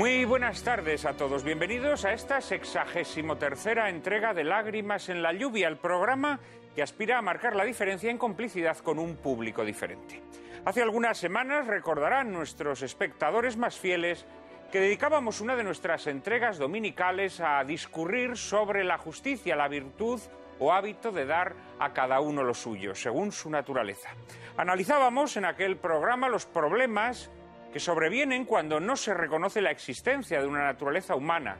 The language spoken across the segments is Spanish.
Muy buenas tardes a todos. Bienvenidos a esta sexagésima tercera entrega de Lágrimas en la lluvia, el programa que aspira a marcar la diferencia en complicidad con un público diferente. Hace algunas semanas recordarán nuestros espectadores más fieles que dedicábamos una de nuestras entregas dominicales a discurrir sobre la justicia, la virtud o hábito de dar a cada uno lo suyo, según su naturaleza. Analizábamos en aquel programa los problemas que sobrevienen cuando no se reconoce la existencia de una naturaleza humana.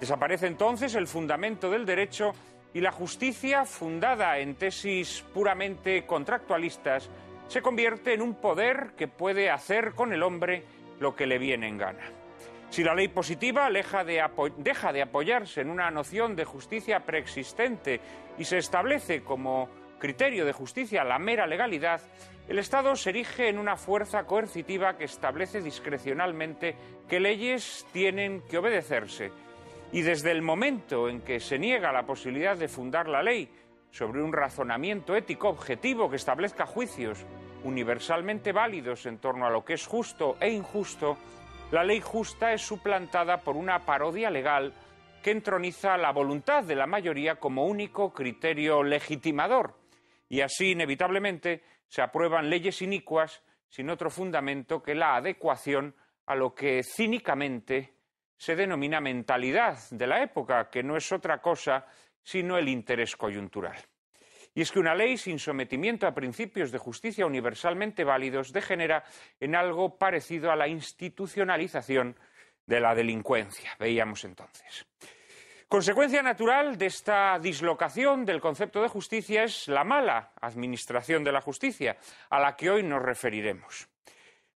Desaparece entonces el fundamento del derecho y la justicia, fundada en tesis puramente contractualistas, se convierte en un poder que puede hacer con el hombre lo que le viene en gana. Si la ley positiva deja de, deja de apoyarse en una noción de justicia preexistente y se establece como criterio de justicia, la mera legalidad, el Estado se erige en una fuerza coercitiva que establece discrecionalmente qué leyes tienen que obedecerse. Y desde el momento en que se niega la posibilidad de fundar la ley sobre un razonamiento ético objetivo que establezca juicios universalmente válidos en torno a lo que es justo e injusto, la ley justa es suplantada por una parodia legal que entroniza la voluntad de la mayoría como único criterio legitimador y así inevitablemente se aprueban leyes inicuas sin otro fundamento que la adecuación a lo que cínicamente se denomina mentalidad de la época, que no es otra cosa sino el interés coyuntural. Y es que una ley sin sometimiento a principios de justicia universalmente válidos degenera en algo parecido a la institucionalización de la delincuencia, veíamos entonces. Consecuencia natural de esta dislocación del concepto de justicia es la mala administración de la justicia, a la que hoy nos referiremos.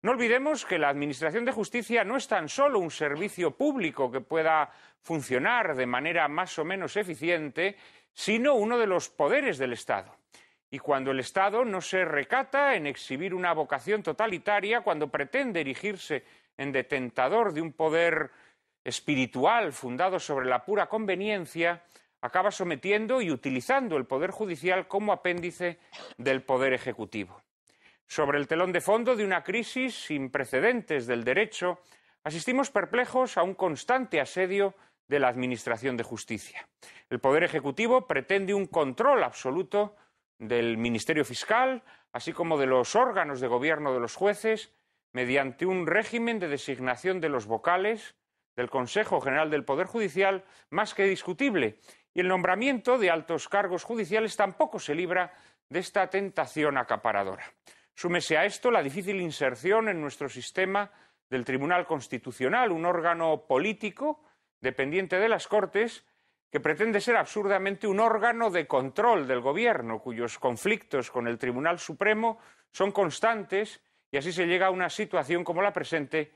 No olvidemos que la Administración de Justicia no es tan solo un servicio público que pueda funcionar de manera más o menos eficiente, sino uno de los poderes del Estado. Y cuando el Estado no se recata en exhibir una vocación totalitaria, cuando pretende erigirse en detentador de un poder espiritual fundado sobre la pura conveniencia acaba sometiendo y utilizando el Poder Judicial como apéndice del Poder Ejecutivo. Sobre el telón de fondo de una crisis sin precedentes del derecho, asistimos perplejos a un constante asedio de la Administración de Justicia. El Poder Ejecutivo pretende un control absoluto del Ministerio Fiscal, así como de los órganos de gobierno de los jueces, mediante un régimen de designación de los vocales del Consejo General del Poder Judicial más que discutible y el nombramiento de altos cargos judiciales tampoco se libra de esta tentación acaparadora. Súmese a esto la difícil inserción en nuestro sistema del Tribunal Constitucional, un órgano político dependiente de las Cortes que pretende ser absurdamente un órgano de control del Gobierno, cuyos conflictos con el Tribunal Supremo son constantes y así se llega a una situación como la presente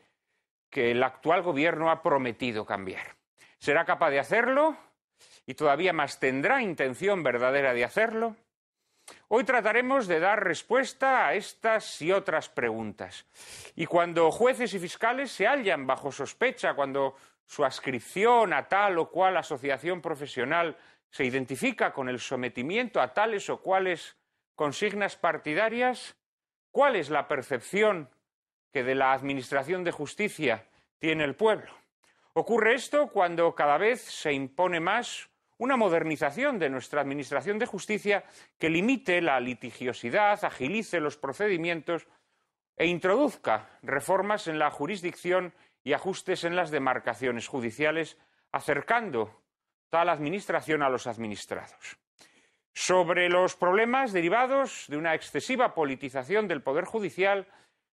que el actual gobierno ha prometido cambiar. ¿Será capaz de hacerlo? ¿Y todavía más tendrá intención verdadera de hacerlo? Hoy trataremos de dar respuesta a estas y otras preguntas. Y cuando jueces y fiscales se hallan bajo sospecha, cuando su ascripción a tal o cual asociación profesional se identifica con el sometimiento a tales o cuales consignas partidarias, ¿cuál es la percepción que de la administración de justicia tiene el pueblo. Ocurre esto cuando cada vez se impone más una modernización de nuestra administración de justicia que limite la litigiosidad, agilice los procedimientos e introduzca reformas en la jurisdicción y ajustes en las demarcaciones judiciales, acercando tal administración a los administrados. Sobre los problemas derivados de una excesiva politización del Poder Judicial,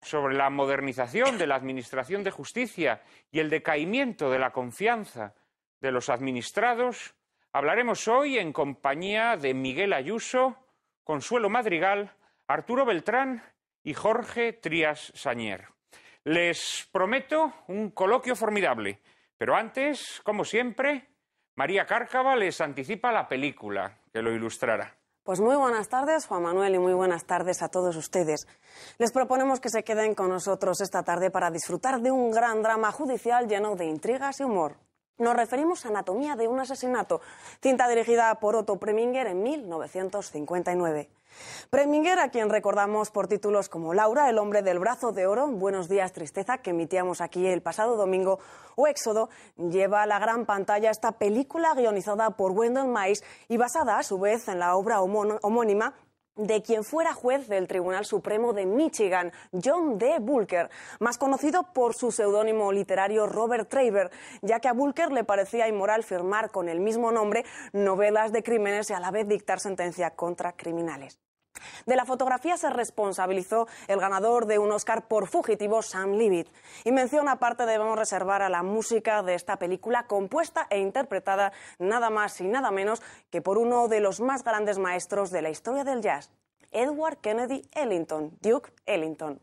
sobre la modernización de la Administración de Justicia y el decaimiento de la confianza de los administrados, hablaremos hoy en compañía de Miguel Ayuso, Consuelo Madrigal, Arturo Beltrán y Jorge Trias Sañer. Les prometo un coloquio formidable, pero antes, como siempre, María Cárcava les anticipa la película que lo ilustrará. Pues muy buenas tardes, Juan Manuel, y muy buenas tardes a todos ustedes. Les proponemos que se queden con nosotros esta tarde para disfrutar de un gran drama judicial lleno de intrigas y humor. Nos referimos a Anatomía de un asesinato, cinta dirigida por Otto Preminger en 1959. Preminger, a quien recordamos por títulos como Laura, el hombre del brazo de oro, Buenos días tristeza, que emitíamos aquí el pasado domingo, o Éxodo, lleva a la gran pantalla esta película guionizada por Wendell May's y basada a su vez en la obra homónima de quien fuera juez del Tribunal Supremo de Michigan, John D. Bulker, más conocido por su seudónimo literario Robert Traver, ya que a Bulker le parecía inmoral firmar con el mismo nombre novelas de crímenes y a la vez dictar sentencia contra criminales. De la fotografía se responsabilizó el ganador de un Oscar por Fugitivo, Sam Leavitt, y mención aparte debemos reservar a la música de esta película compuesta e interpretada nada más y nada menos que por uno de los más grandes maestros de la historia del jazz, Edward Kennedy Ellington, Duke Ellington.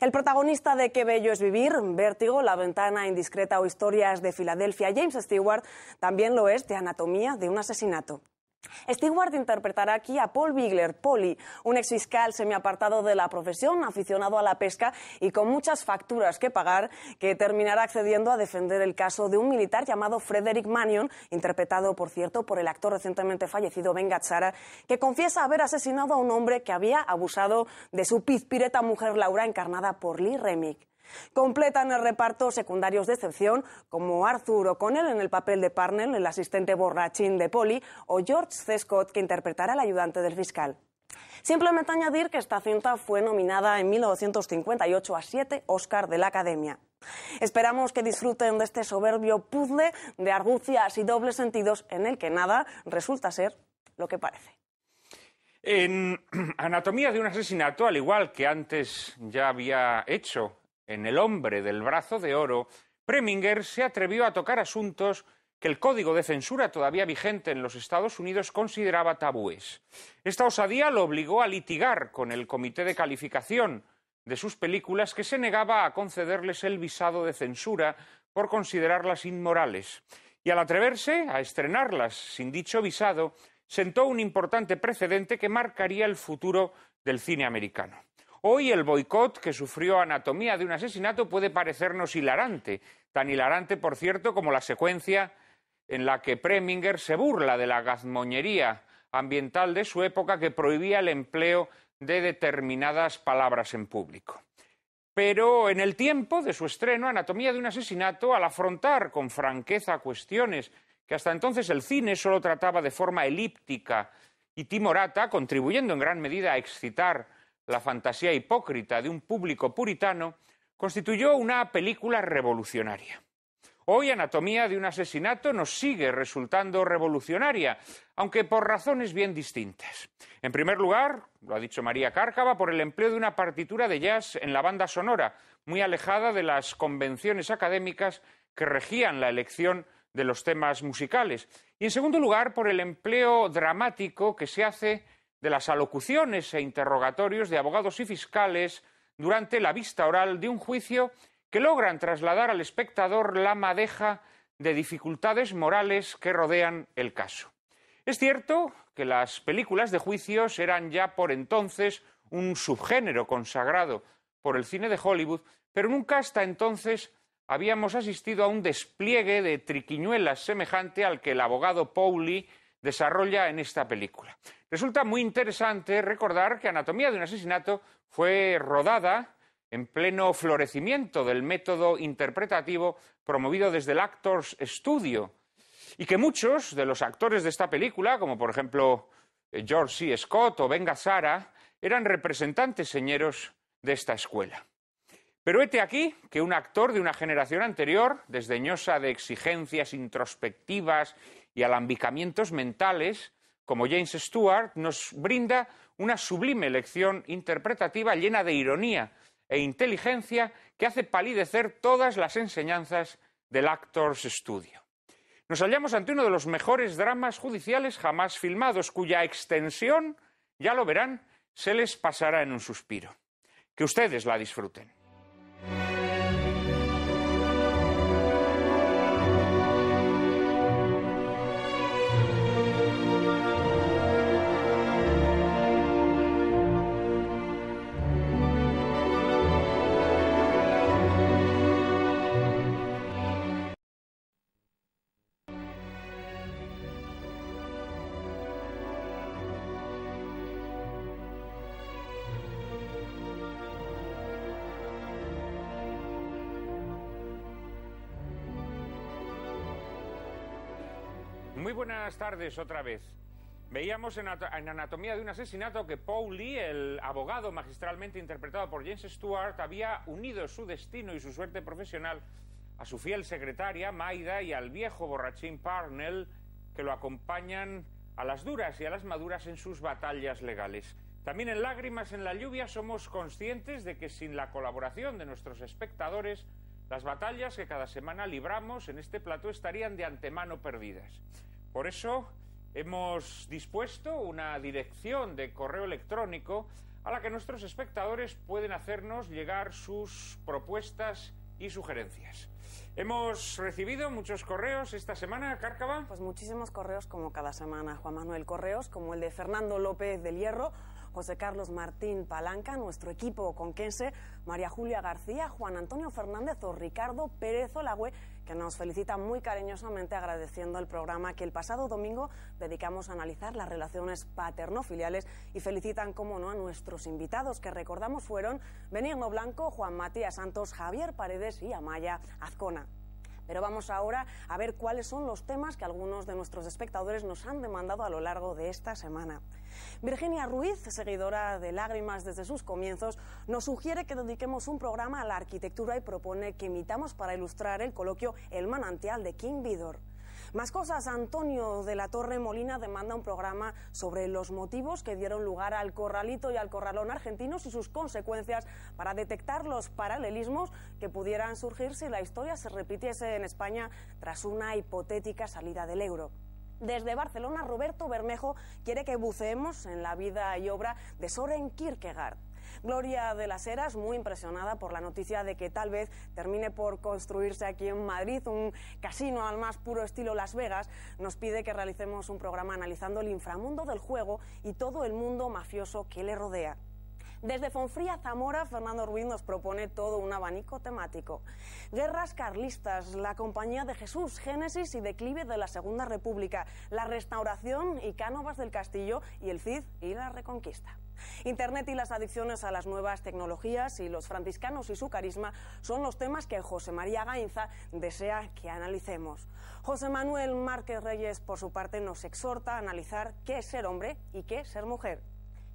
El protagonista de Qué bello es vivir, Vértigo, La ventana indiscreta o Historias de Filadelfia, James Stewart, también lo es de Anatomía de un asesinato. Stewart interpretará aquí a Paul Bigler, Polly, un ex fiscal semiapartado de la profesión, aficionado a la pesca y con muchas facturas que pagar, que terminará accediendo a defender el caso de un militar llamado Frederick Mannion, interpretado, por cierto, por el actor recientemente fallecido Ben Gazzara, que confiesa haber asesinado a un hombre que había abusado de su pizpireta mujer Laura, encarnada por Lee Remick. Completan el reparto secundarios de excepción como Arthur O'Connell en el papel de Parnell, el asistente borrachín de Polly, o George C. Scott, que interpretará al ayudante del fiscal. Simplemente añadir que esta cinta fue nominada en 1958 a siete Oscar de la Academia. Esperamos que disfruten de este soberbio puzzle de argucias y dobles sentidos en el que nada resulta ser lo que parece. En Anatomía de un asesinato, al igual que antes ya había hecho en El hombre del brazo de oro, Preminger se atrevió a tocar asuntos que el código de censura todavía vigente en los Estados Unidos consideraba tabúes. Esta osadía lo obligó a litigar con el Comité de Calificación de sus películas que se negaba a concederles el visado de censura por considerarlas inmorales. Y al atreverse a estrenarlas sin dicho visado, sentó un importante precedente que marcaría el futuro del cine americano. Hoy el boicot que sufrió Anatomía de un asesinato puede parecernos hilarante, tan hilarante, por cierto, como la secuencia en la que Preminger se burla de la gazmoñería ambiental de su época que prohibía el empleo de determinadas palabras en público. Pero en el tiempo de su estreno, Anatomía de un asesinato, al afrontar con franqueza cuestiones que hasta entonces el cine solo trataba de forma elíptica y timorata, contribuyendo en gran medida a excitar la fantasía hipócrita de un público puritano, constituyó una película revolucionaria. Hoy Anatomía de un asesinato nos sigue resultando revolucionaria, aunque por razones bien distintas. En primer lugar, lo ha dicho María Cárcava, por el empleo de una partitura de jazz en la banda sonora, muy alejada de las convenciones académicas que regían la elección de los temas musicales. Y en segundo lugar, por el empleo dramático que se hace de las alocuciones e interrogatorios de abogados y fiscales durante la vista oral de un juicio que logran trasladar al espectador la madeja de dificultades morales que rodean el caso. Es cierto que las películas de juicios eran ya por entonces un subgénero consagrado por el cine de Hollywood, pero nunca hasta entonces habíamos asistido a un despliegue de triquiñuelas semejante al que el abogado Pauli desarrolla en esta película. Resulta muy interesante recordar que Anatomía de un asesinato fue rodada en pleno florecimiento del método interpretativo promovido desde el Actors Studio y que muchos de los actores de esta película, como por ejemplo eh, George C. Scott o Benga Sara, eran representantes señeros de esta escuela. Pero hete aquí que un actor de una generación anterior, desdeñosa de exigencias introspectivas y alambicamientos mentales, como James Stewart, nos brinda una sublime lección interpretativa llena de ironía e inteligencia que hace palidecer todas las enseñanzas del Actors Studio. Nos hallamos ante uno de los mejores dramas judiciales jamás filmados, cuya extensión, ya lo verán, se les pasará en un suspiro. Que ustedes la disfruten. buenas tardes otra vez. Veíamos en, Anatomía de un asesinato que Paul Lee, el abogado magistralmente interpretado por James Stewart, había unido su destino y su suerte profesional a su fiel secretaria, Maida, y al viejo borrachín Parnell, que lo acompañan a las duras y a las maduras en sus batallas legales. También en Lágrimas en la Lluvia somos conscientes de que sin la colaboración de nuestros espectadores, las batallas que cada semana libramos en este plató estarían de antemano perdidas. Por eso hemos dispuesto una dirección de correo electrónico a la que nuestros espectadores pueden hacernos llegar sus propuestas y sugerencias. Hemos recibido muchos correos esta semana, Cárcava. Pues muchísimos correos como cada semana, Juan Manuel Correos, como el de Fernando López del Hierro, José Carlos Martín Palanca, nuestro equipo conquense, María Julia García, Juan Antonio Fernández o Ricardo Pérez Olagüe, que nos felicita muy cariñosamente agradeciendo el programa que el pasado domingo dedicamos a analizar las relaciones paterno-filiales y felicitan, como no, a nuestros invitados que recordamos fueron Benigno Blanco, Juan Matías Santos, Javier Paredes y Amaya Azcona. Pero vamos ahora a ver cuáles son los temas que algunos de nuestros espectadores nos han demandado a lo largo de esta semana. Virginia Ruiz, seguidora de Lágrimas desde sus comienzos, nos sugiere que dediquemos un programa a la arquitectura y propone que imitamos para ilustrar el coloquio El manantial de King Vidor. Más cosas, Antonio de la Torre Molina demanda un programa sobre los motivos que dieron lugar al corralito y al corralón argentinos y sus consecuencias para detectar los paralelismos que pudieran surgir si la historia se repitiese en España tras una hipotética salida del euro. Desde Barcelona, Roberto Bermejo quiere que buceemos en la vida y obra de Soren Kierkegaard. Gloria de las Heras, muy impresionada por la noticia de que tal vez termine por construirse aquí en Madrid un casino al más puro estilo Las Vegas, nos pide que realicemos un programa analizando el inframundo del juego y todo el mundo mafioso que le rodea. Desde Fonfría Zamora, Fernando Ruiz nos propone todo un abanico temático. Guerras carlistas, la compañía de Jesús, Génesis y declive de la Segunda República, la restauración y cánovas del castillo y el Cid y la reconquista. Internet y las adicciones a las nuevas tecnologías y los franciscanos y su carisma son los temas que José María Gainza desea que analicemos. José Manuel Márquez Reyes, por su parte, nos exhorta a analizar qué es ser hombre y qué es ser mujer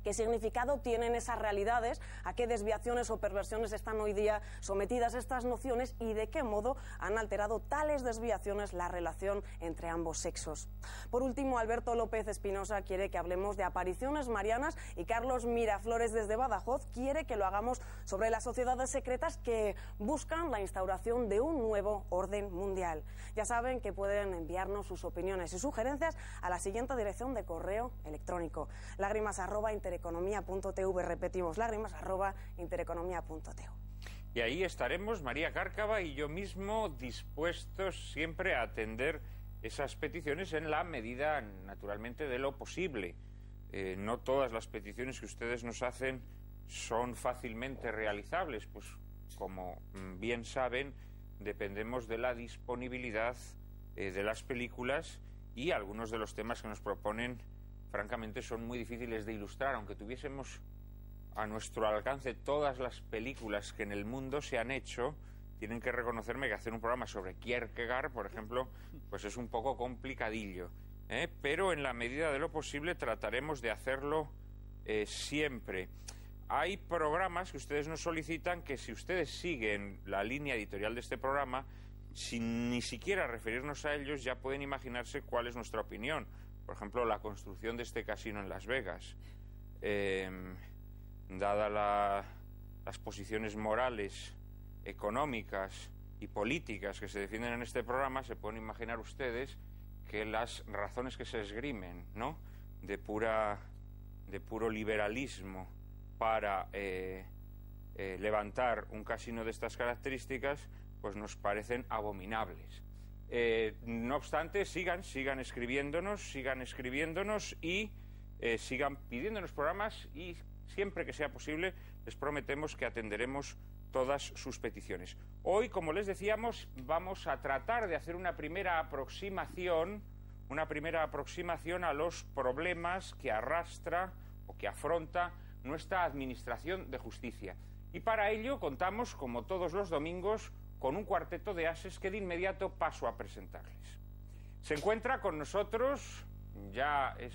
qué significado tienen esas realidades, a qué desviaciones o perversiones están hoy día sometidas estas nociones y de qué modo han alterado tales desviaciones la relación entre ambos sexos. Por último, Alberto López Espinosa quiere que hablemos de apariciones marianas y Carlos Miraflores desde Badajoz quiere que lo hagamos sobre las sociedades secretas que buscan la instauración de un nuevo orden mundial. Ya saben que pueden enviarnos sus opiniones y sugerencias a la siguiente dirección de correo electrónico. Lágrimas intereconomía.tv, repetimos lágrimas, arroba Y ahí estaremos, María Cárcava y yo mismo, dispuestos siempre a atender esas peticiones en la medida, naturalmente, de lo posible. Eh, no todas las peticiones que ustedes nos hacen son fácilmente realizables, pues como mm, bien saben, dependemos de la disponibilidad eh, de las películas y algunos de los temas que nos proponen francamente son muy difíciles de ilustrar, aunque tuviésemos a nuestro alcance todas las películas que en el mundo se han hecho, tienen que reconocerme que hacer un programa sobre Kierkegaard, por ejemplo, pues es un poco complicadillo. ¿eh? Pero en la medida de lo posible trataremos de hacerlo eh, siempre. Hay programas que ustedes nos solicitan que si ustedes siguen la línea editorial de este programa, sin ni siquiera referirnos a ellos, ya pueden imaginarse cuál es nuestra opinión por ejemplo, la construcción de este casino en Las Vegas, dadas eh, dada las posiciones morales, económicas y políticas que se defienden en este programa, se pueden imaginar ustedes que las razones que se esgrimen, ¿no? De pura, de puro liberalismo para eh, eh, levantar un casino de estas características, pues nos parecen abominables. Eh, no obstante, sigan, sigan escribiéndonos, sigan escribiéndonos y eh, sigan pidiéndonos programas y siempre que sea posible les prometemos que atenderemos todas sus peticiones. Hoy, como les decíamos, vamos a tratar de hacer una primera aproximación, una primera aproximación a los problemas que arrastra o que afronta nuestra Administración de Justicia. Y para ello contamos, como todos los domingos, con un cuarteto de ases que de inmediato paso a presentarles. Se encuentra con nosotros, ya es,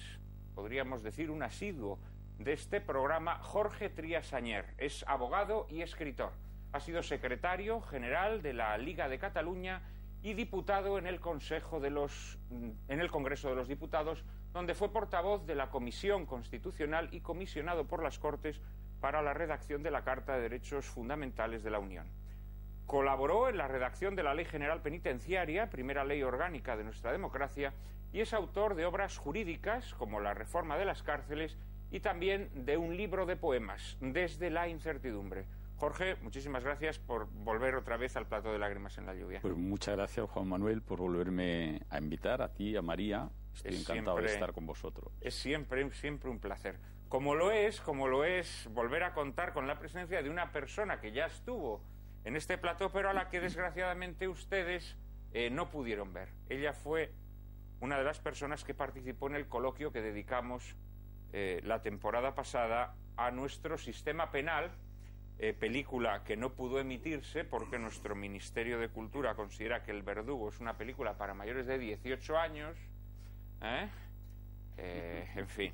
podríamos decir, un asiduo de este programa, Jorge Trías Añer. Es abogado y escritor. Ha sido secretario general de la Liga de Cataluña y diputado en el Consejo de los en el Congreso de los Diputados, donde fue portavoz de la Comisión Constitucional y comisionado por las Cortes para la redacción de la Carta de Derechos Fundamentales de la Unión. Colaboró en la redacción de la Ley General Penitenciaria, primera ley orgánica de nuestra democracia, y es autor de obras jurídicas como la reforma de las cárceles y también de un libro de poemas, Desde la incertidumbre. Jorge, muchísimas gracias por volver otra vez al plato de lágrimas en la lluvia. Pues muchas gracias, Juan Manuel, por volverme a invitar a ti, a María. Estoy encantado de estar con vosotros. Es siempre, siempre un placer. Como lo es, como lo es volver a contar con la presencia de una persona que ya estuvo en este plato pero a la que desgraciadamente ustedes eh, no pudieron ver. Ella fue una de las personas que participó en el coloquio que dedicamos eh, la temporada pasada a nuestro sistema penal, eh, película que no pudo emitirse porque nuestro Ministerio de Cultura considera que El Verdugo es una película para mayores de 18 años. en fin.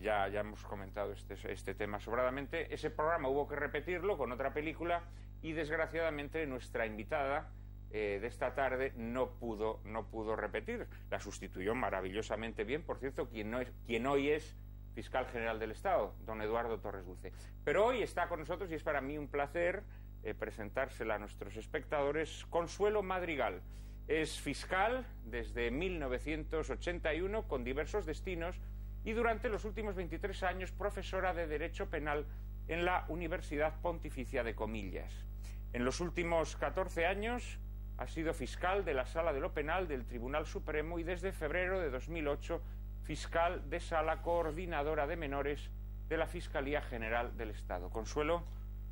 ya, ya hemos comentado este, este tema sobradamente. Ese programa hubo que repetirlo con otra película y desgraciadamente nuestra invitada eh, de esta tarde no pudo, no pudo repetir. La sustituyó maravillosamente bien, por cierto, quien, no es, quien hoy es fiscal general del Estado, don Eduardo Torres Dulce. Pero hoy está con nosotros y es para mí un placer eh, presentársela a nuestros espectadores Consuelo Madrigal. Es fiscal desde 1981 con diversos destinos y durante los últimos 23 años profesora de Derecho Penal en la Universidad Pontificia de Comillas. En los últimos 14 años ha sido fiscal de la Sala de lo Penal del Tribunal Supremo y desde febrero de 2008 fiscal de Sala Coordinadora de Menores de la Fiscalía General del Estado. Consuelo,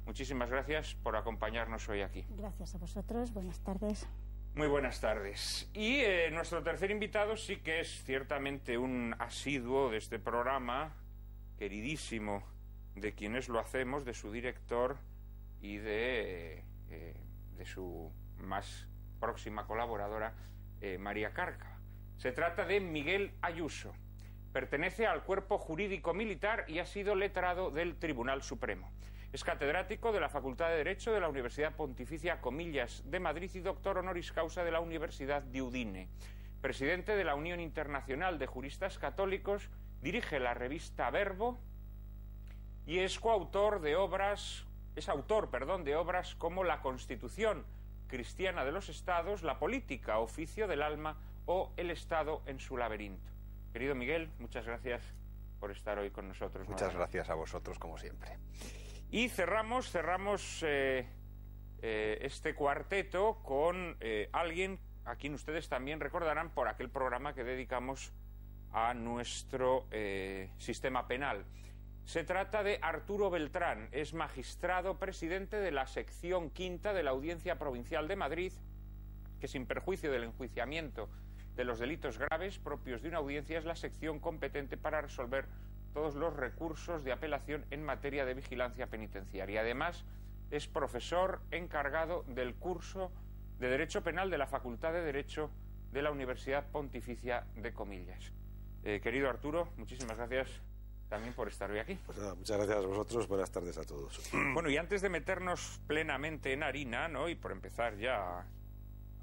muchísimas gracias por acompañarnos hoy aquí. Gracias a vosotros. Buenas tardes. Muy buenas tardes. Y eh, nuestro tercer invitado sí que es ciertamente un asiduo de este programa, queridísimo de quienes lo hacemos, de su director y de eh, eh, de su más próxima colaboradora, eh, María Carca. Se trata de Miguel Ayuso. Pertenece al cuerpo jurídico militar y ha sido letrado del Tribunal Supremo. Es catedrático de la Facultad de Derecho de la Universidad Pontificia Comillas de Madrid y doctor honoris causa de la Universidad de Udine. Presidente de la Unión Internacional de Juristas Católicos, dirige la revista Verbo y es coautor de obras es autor, perdón, de obras como La Constitución cristiana de los estados, La política, oficio del alma o El Estado en su laberinto. Querido Miguel, muchas gracias por estar hoy con nosotros. Muchas gracias a vosotros, como siempre. Y cerramos, cerramos eh, eh, este cuarteto con eh, alguien a quien ustedes también recordarán por aquel programa que dedicamos a nuestro sistema penal. Se trata de Arturo Beltrán, es magistrado presidente de la sección quinta de la Audiencia Provincial de Madrid, que sin perjuicio del enjuiciamiento de los delitos graves propios de una audiencia es la sección competente para resolver todos los recursos de apelación en materia de vigilancia penitenciaria. Además, es profesor encargado del curso de Derecho Penal de la Facultad de Derecho de la Universidad Pontificia de Comillas. Eh, querido Arturo, muchísimas gracias también por estar hoy aquí. Pues nada, muchas gracias a vosotros, buenas tardes a todos. Bueno, y antes de meternos plenamente en harina, ¿no? Y por empezar ya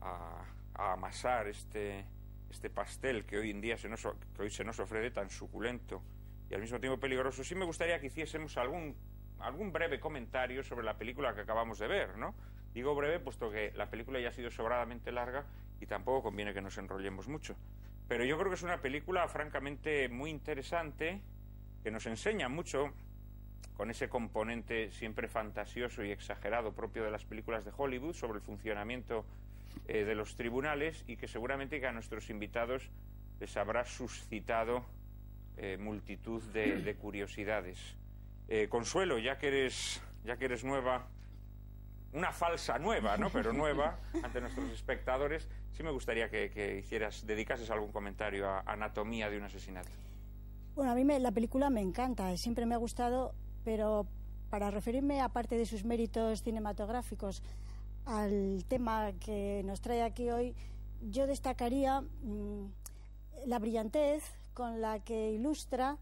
a, amasar este, este pastel que hoy en día se nos, hoy se nos ofrece tan suculento y al mismo tiempo peligroso, sí me gustaría que hiciésemos algún, algún breve comentario sobre la película que acabamos de ver, ¿no? Digo breve puesto que la película ya ha sido sobradamente larga y tampoco conviene que nos enrollemos mucho. Pero yo creo que es una película francamente muy interesante, que nos enseña mucho con ese componente siempre fantasioso y exagerado propio de las películas de Hollywood sobre el funcionamiento eh, de los tribunales y que seguramente a nuestros invitados les habrá suscitado eh, multitud de, curiosidades. Eh, Consuelo, ya que eres ya que eres nueva, una falsa nueva, ¿no? Pero nueva ante nuestros espectadores. Sí me gustaría que, que hicieras, dedicases algún comentario a anatomía de un asesinato. Bueno, a mí la película me encanta, eh, siempre me ha gustado, pero para referirme, aparte de sus méritos cinematográficos, al tema que nos trae aquí hoy, yo destacaría mm, la brillantez con la que ilustra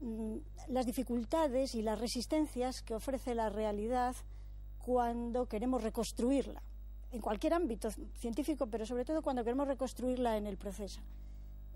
mm, las dificultades y las resistencias que ofrece la realidad cuando queremos reconstruirla, en cualquier ámbito científico, pero sobre todo cuando queremos reconstruirla en el proceso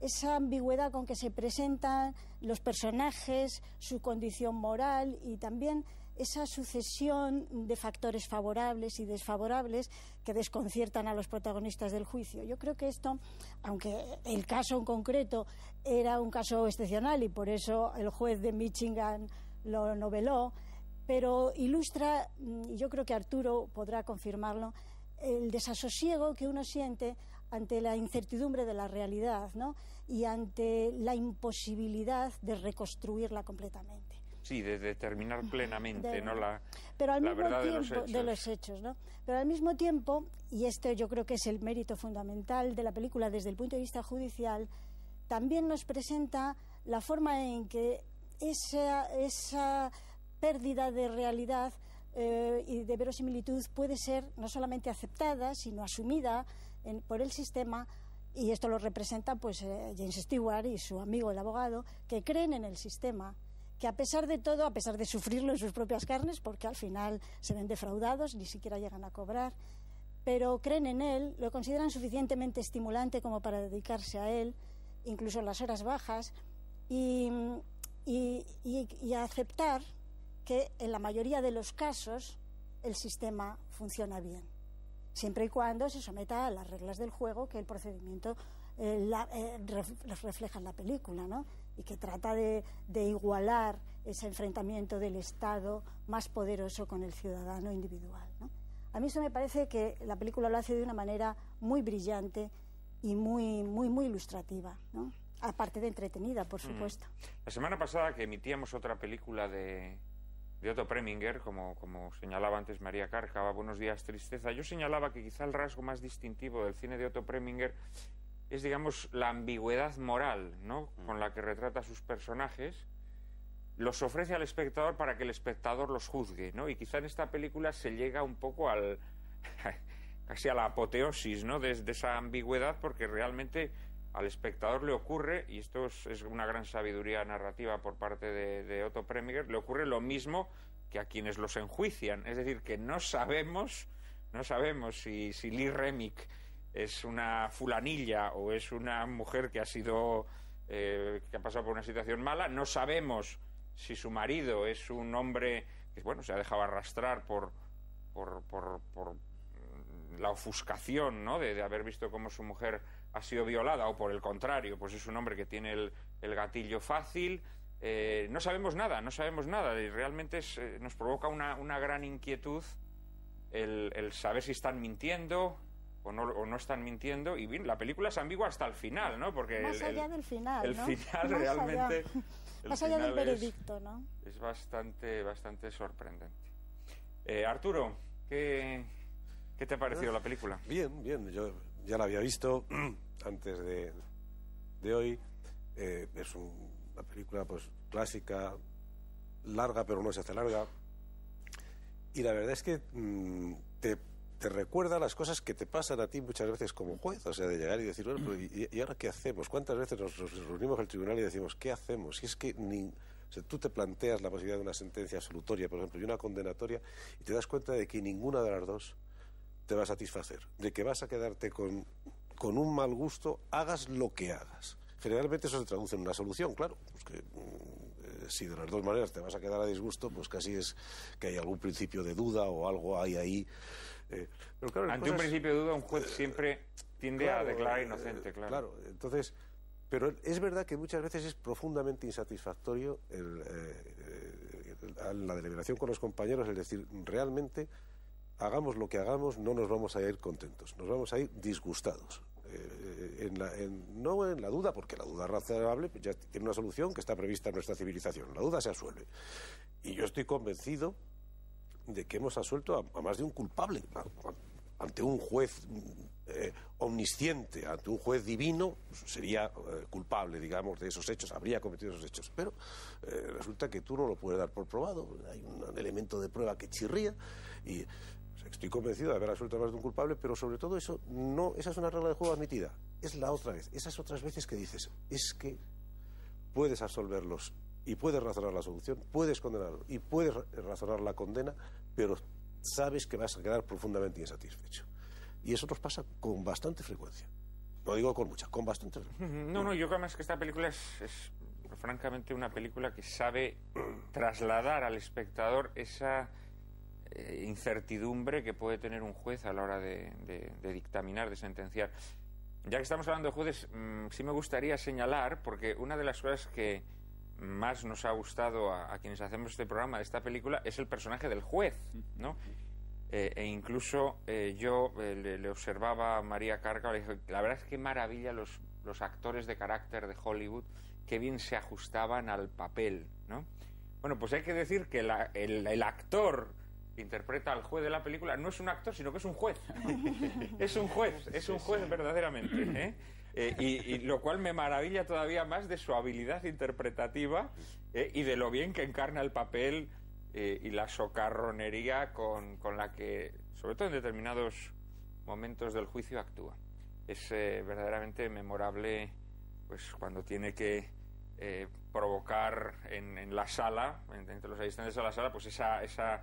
esa ambigüedad con que se presentan los personajes, su condición moral y también esa sucesión de factores favorables y desfavorables que desconciertan a los protagonistas del juicio. Yo creo que esto, aunque el caso en concreto era un caso excepcional y por eso el juez de Michigan lo noveló, pero ilustra, y yo creo que Arturo podrá confirmarlo, el desasosiego que uno siente ante la incertidumbre de la realidad y ante la imposibilidad de reconstruirla completamente. Sí, de determinar plenamente ¿no? la, pero al verdad tiempo, de, los hechos. Pero al mismo tiempo, y esto yo creo que es el mérito fundamental de la película desde el punto de vista judicial, también nos presenta la forma en que esa, pérdida de realidad eh, y de verosimilitud puede ser no solamente aceptada, sino asumida, por el sistema y esto lo representa pues eh, James Stewart y su amigo el abogado que creen en el sistema que a pesar de todo, a pesar de sufrirlo en sus propias carnes, porque al final se ven defraudados, ni siquiera llegan a cobrar, pero creen en él, lo consideran suficientemente estimulante como para dedicarse a él, incluso en las horas bajas, y, y aceptar que en la mayoría de los casos el sistema funciona bien siempre y cuando se someta a las reglas del juego que el procedimiento eh, eh, refleja en la película, ¿no? Y que trata de, igualar ese enfrentamiento del Estado más poderoso con el ciudadano individual, ¿no? A mí eso me parece que la película lo hace de una manera muy brillante y muy, muy, muy ilustrativa, ¿no? Aparte de entretenida, por mm. supuesto. La semana pasada que emitíamos otra película de, de Otto Preminger, como, como señalaba antes María Cárcava, Buenos días, tristeza. Yo señalaba que quizá el rasgo más distintivo del cine de Otto Preminger es, digamos, la ambigüedad moral ¿no? Mm. con la que retrata a sus personajes, los ofrece al espectador para que el espectador los juzgue, ¿no? Y quizá en esta película se llega un poco al... casi a la apoteosis, ¿no? de esa ambigüedad, porque realmente al espectador le ocurre, y esto es, una gran sabiduría narrativa por parte de, Otto Preminger, le ocurre lo mismo que a quienes los enjuician. Es decir, que no sabemos, no sabemos si, Lee Remick es una fulanilla o es una mujer que ha sido eh, que ha pasado por una situación mala. No sabemos si su marido es un hombre que bueno se ha dejado arrastrar por por, por, la ofuscación ¿no? de haber visto cómo su mujer ha sido violada o por el contrario, pues es un hombre que tiene el, el gatillo fácil. Eh, no sabemos nada, no sabemos nada. Y realmente eh, nos provoca una, una gran inquietud el, el, saber si están mintiendo o no, o no están mintiendo. Y bien, la película es ambigua hasta el final, ¿no? Porque Más allá del final. El final realmente. Más allá del veredicto, es, ¿no? Es bastante, bastante sorprendente. Eh, Arturo, ¿qué, ¿qué te ha parecido pues la película? Bien, bien. Yo ya la había visto antes de, de hoy. Eh, es una película pues clásica, larga, pero no se hace larga. Y la verdad es que mm, te, te, recuerda las cosas que te pasan a ti muchas veces como juez, o sea, de llegar y decir, bueno, ¿y, ahora qué hacemos? ¿Cuántas veces nos, reunimos en el tribunal y decimos, ¿qué hacemos? Si es que ni, tú te planteas la posibilidad de una sentencia absolutoria, por ejemplo, y una condenatoria, y te das cuenta de que ninguna de las dos te va a satisfacer, de que vas a quedarte con, con un mal gusto, hagas lo que hagas. Generalmente eso se traduce en una solución, claro, pues que eh, si de las dos maneras te vas a quedar a disgusto, pues casi es que hay algún principio de duda o algo hay ahí. Eh, pero claro, Ante un principio de duda, un juez eh, siempre tiende a declarar inocente, claro. Claro, entonces... Pero es verdad que muchas veces es profundamente insatisfactorio la deliberación con los compañeros, es decir, realmente hagamos lo que hagamos, no nos vamos a ir contentos, nos vamos a ir disgustados. Eh, no en la duda, porque la duda razonable pues ya tiene una solución que está prevista en nuestra civilización. La duda se asuelve. Y yo estoy convencido de que hemos asuelto a, más de un culpable, ante un juez eh, omnisciente, ante un juez divino, pues sería eh, culpable, digamos, de esos hechos, habría cometido esos hechos. Pero resulta que tú no lo puedes dar por probado, hay un elemento de prueba que chirría y Estoy convencido de haber absuelto más de un culpable, pero sobre todo eso, no, esa es una regla de juego admitida. Es la otra vez, esas otras veces que dices, es que puedes absolverlos y puedes razonar la solución, puedes condenarlos y puedes razonar la condena, pero sabes que vas a quedar profundamente insatisfecho. Y eso nos pasa con bastante frecuencia. lo digo con mucha, con bastante frecuencia. No, no, yo creo más que esta película es, es francamente una película que sabe trasladar al espectador esa eh, incertidumbre que puede tener un juez a la hora de, dictaminar, de sentenciar. Ya que estamos hablando de jueces, mm, sí me gustaría señalar, porque una de las cosas que más nos ha gustado a, quienes hacemos este programa, de esta película, es el personaje del juez, ¿no? Eh, e incluso eh, yo le, observaba a María Carca, le dije, la verdad es que maravilla los, actores de carácter de Hollywood, qué bien se ajustaban al papel, ¿no? Bueno, pues hay que decir que el, actor interpreta al juez de la película no es un actor, sino que es un juez. es un juez, es un juez verdaderamente. ¿eh? Eh, y, lo cual me maravilla todavía más de su habilidad interpretativa ¿eh? y de lo bien que encarna el papel y la socarronería con, la que, sobre todo en determinados momentos del juicio, actúa. Es verdaderamente memorable pues cuando tiene que provocar en, la sala, entre los asistentes a la sala, pues esa, esa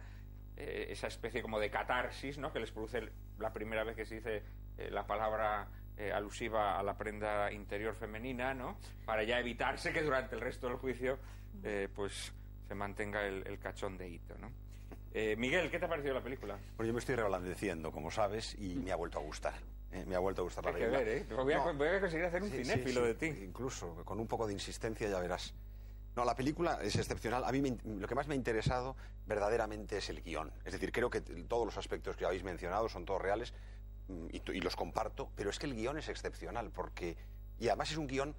eh, esa especie como de catarsis ¿no? que les produce la primera vez que se dice eh, la palabra eh, alusiva a la prenda interior femenina, ¿no? para ya evitarse que durante el resto del juicio pues se mantenga el, cachón de ¿no? Miguel, ¿qué te ha parecido la película? Pues yo me estoy reblandeciendo, como sabes, y me ha vuelto a gustar. me ha vuelto a gustar la película. ver, ¿eh? voy, a, conseguir hacer un cinéfilo de ti. Incluso, con un poco de insistencia ya verás. No, la película es excepcional. A mí lo que más me ha interesado verdaderamente es el guión. Es decir, creo que todos los aspectos que habéis mencionado son todos reales mm, y, los comparto, pero es que el guión es excepcional porque... Y además es un guión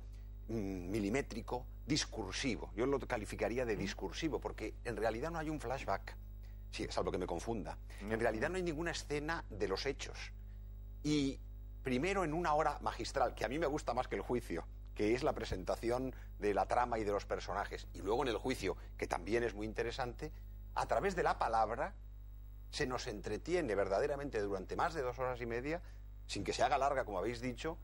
mm, milimétrico, discursivo. Yo lo calificaría de discursivo, porque en realidad no hay un flashback, sí, salvo que me confunda. En realidad no hay ninguna escena de los hechos. Y primero en una hora magistral, que a mí me gusta más que el juicio, que es la presentación de la trama y de los personajes, y luego en el juicio, que también es muy interesante, a través de la palabra se nos entretiene verdaderamente durante más de dos horas y media, sin que se haga larga, como habéis dicho,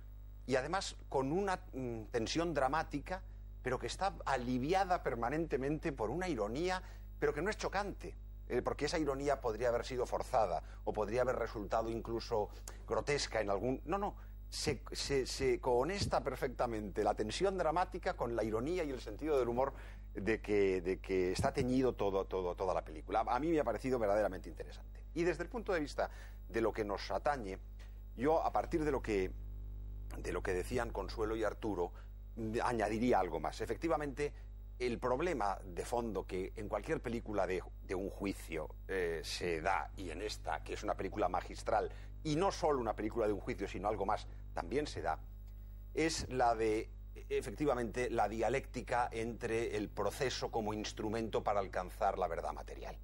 y además con una mm, tensión dramática, pero que está aliviada permanentemente por una ironía, pero que no es chocante eh, porque esa ironía podría haber sido forzada o podría haber resultado incluso grotesca en algún... No, no, se, se, perfectamente la tensión dramática con la ironía y el sentido del humor de que, de que está teñido todo, toda la película. A mí me ha parecido verdaderamente interesante. Y desde el punto de vista de lo que nos atañe, yo a partir de lo que, de lo que decían Consuelo y Arturo, añadiría algo más. Efectivamente, el problema de fondo que en cualquier película de, de un juicio eh, se da, y en esta, que es una película magistral, y no solo una película de un juicio, sino algo más, también se da, es la de efectivamente la dialéctica entre el proceso como instrumento para alcanzar la verdad material.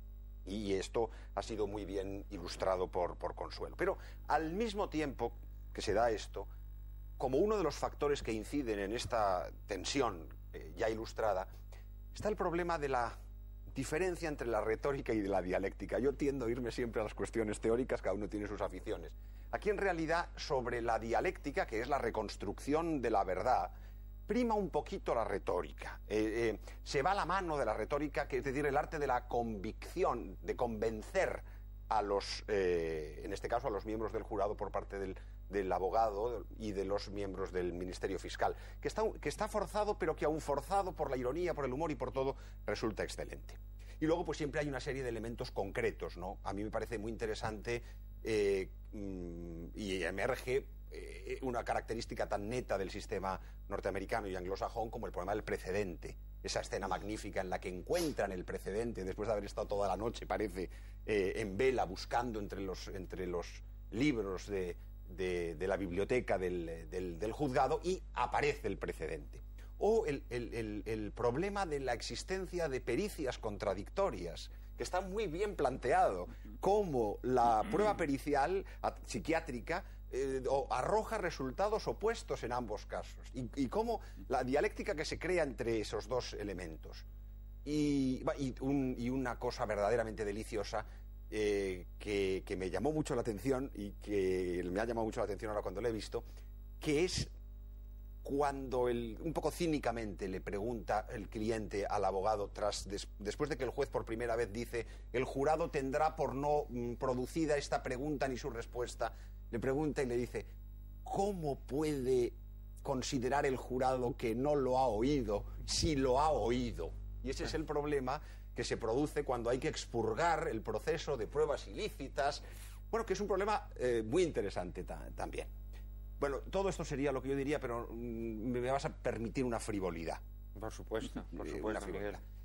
Y esto ha sido muy bien ilustrado por, Consuelo. Pero al mismo tiempo que se da esto, como uno de los factores que inciden en esta tensión eh, ya ilustrada, está el problema de la diferencia entre la retórica y la dialéctica. Yo tiendo a irme siempre a las cuestiones teóricas, cada uno tiene sus aficiones. Aquí en realidad sobre la dialéctica, que es la reconstrucción de la verdad, prima un poquito la retórica. Eh, eh, se va a la mano de la retórica, que es decir, el arte de la convicción, de convencer a los, eh, en este caso, a los miembros del jurado por parte del, del abogado y de los miembros del Ministerio Fiscal, que está, que está forzado, pero que aún forzado por la ironía, por el humor y por todo, resulta excelente. Y luego, pues siempre hay una serie de elementos concretos, ¿no? A mí me parece muy interesante eh, mm, y emerge eh, una característica tan neta del sistema norteamericano y anglosajón como el problema del precedente esa escena magnífica en la que encuentran el precedente después de haber estado toda la noche, parece, eh, en vela buscando entre los, entre los libros de, de, la biblioteca del, juzgado y aparece el precedente. O el, problema de la existencia de pericias contradictorias, que está muy bien planteado, cómo la prueba pericial psiquiátrica eh, arroja resultados opuestos en ambos casos y, cómo la dialéctica que se crea entre esos dos elementos. Y, y una cosa verdaderamente deliciosa eh, que, me llamó mucho la atención y que me ha llamado mucho la atención ahora cuando lo he visto, que es cuando un poco cínicamente le pregunta el cliente al abogado tras después de que el juez por primera vez dice el jurado tendrá por no mm, producida esta pregunta ni su respuesta le pregunta y le dice cómo puede considerar el jurado que no lo ha oído si lo ha oído y ese es el problema que se produce cuando hay que expurgar el proceso de pruebas ilícitas. Bueno, que es un problema eh, muy interesante también. Bueno, todo esto sería lo que yo diría, pero mm, me vas a permitir una frivolidad. Por supuesto, por supuesto.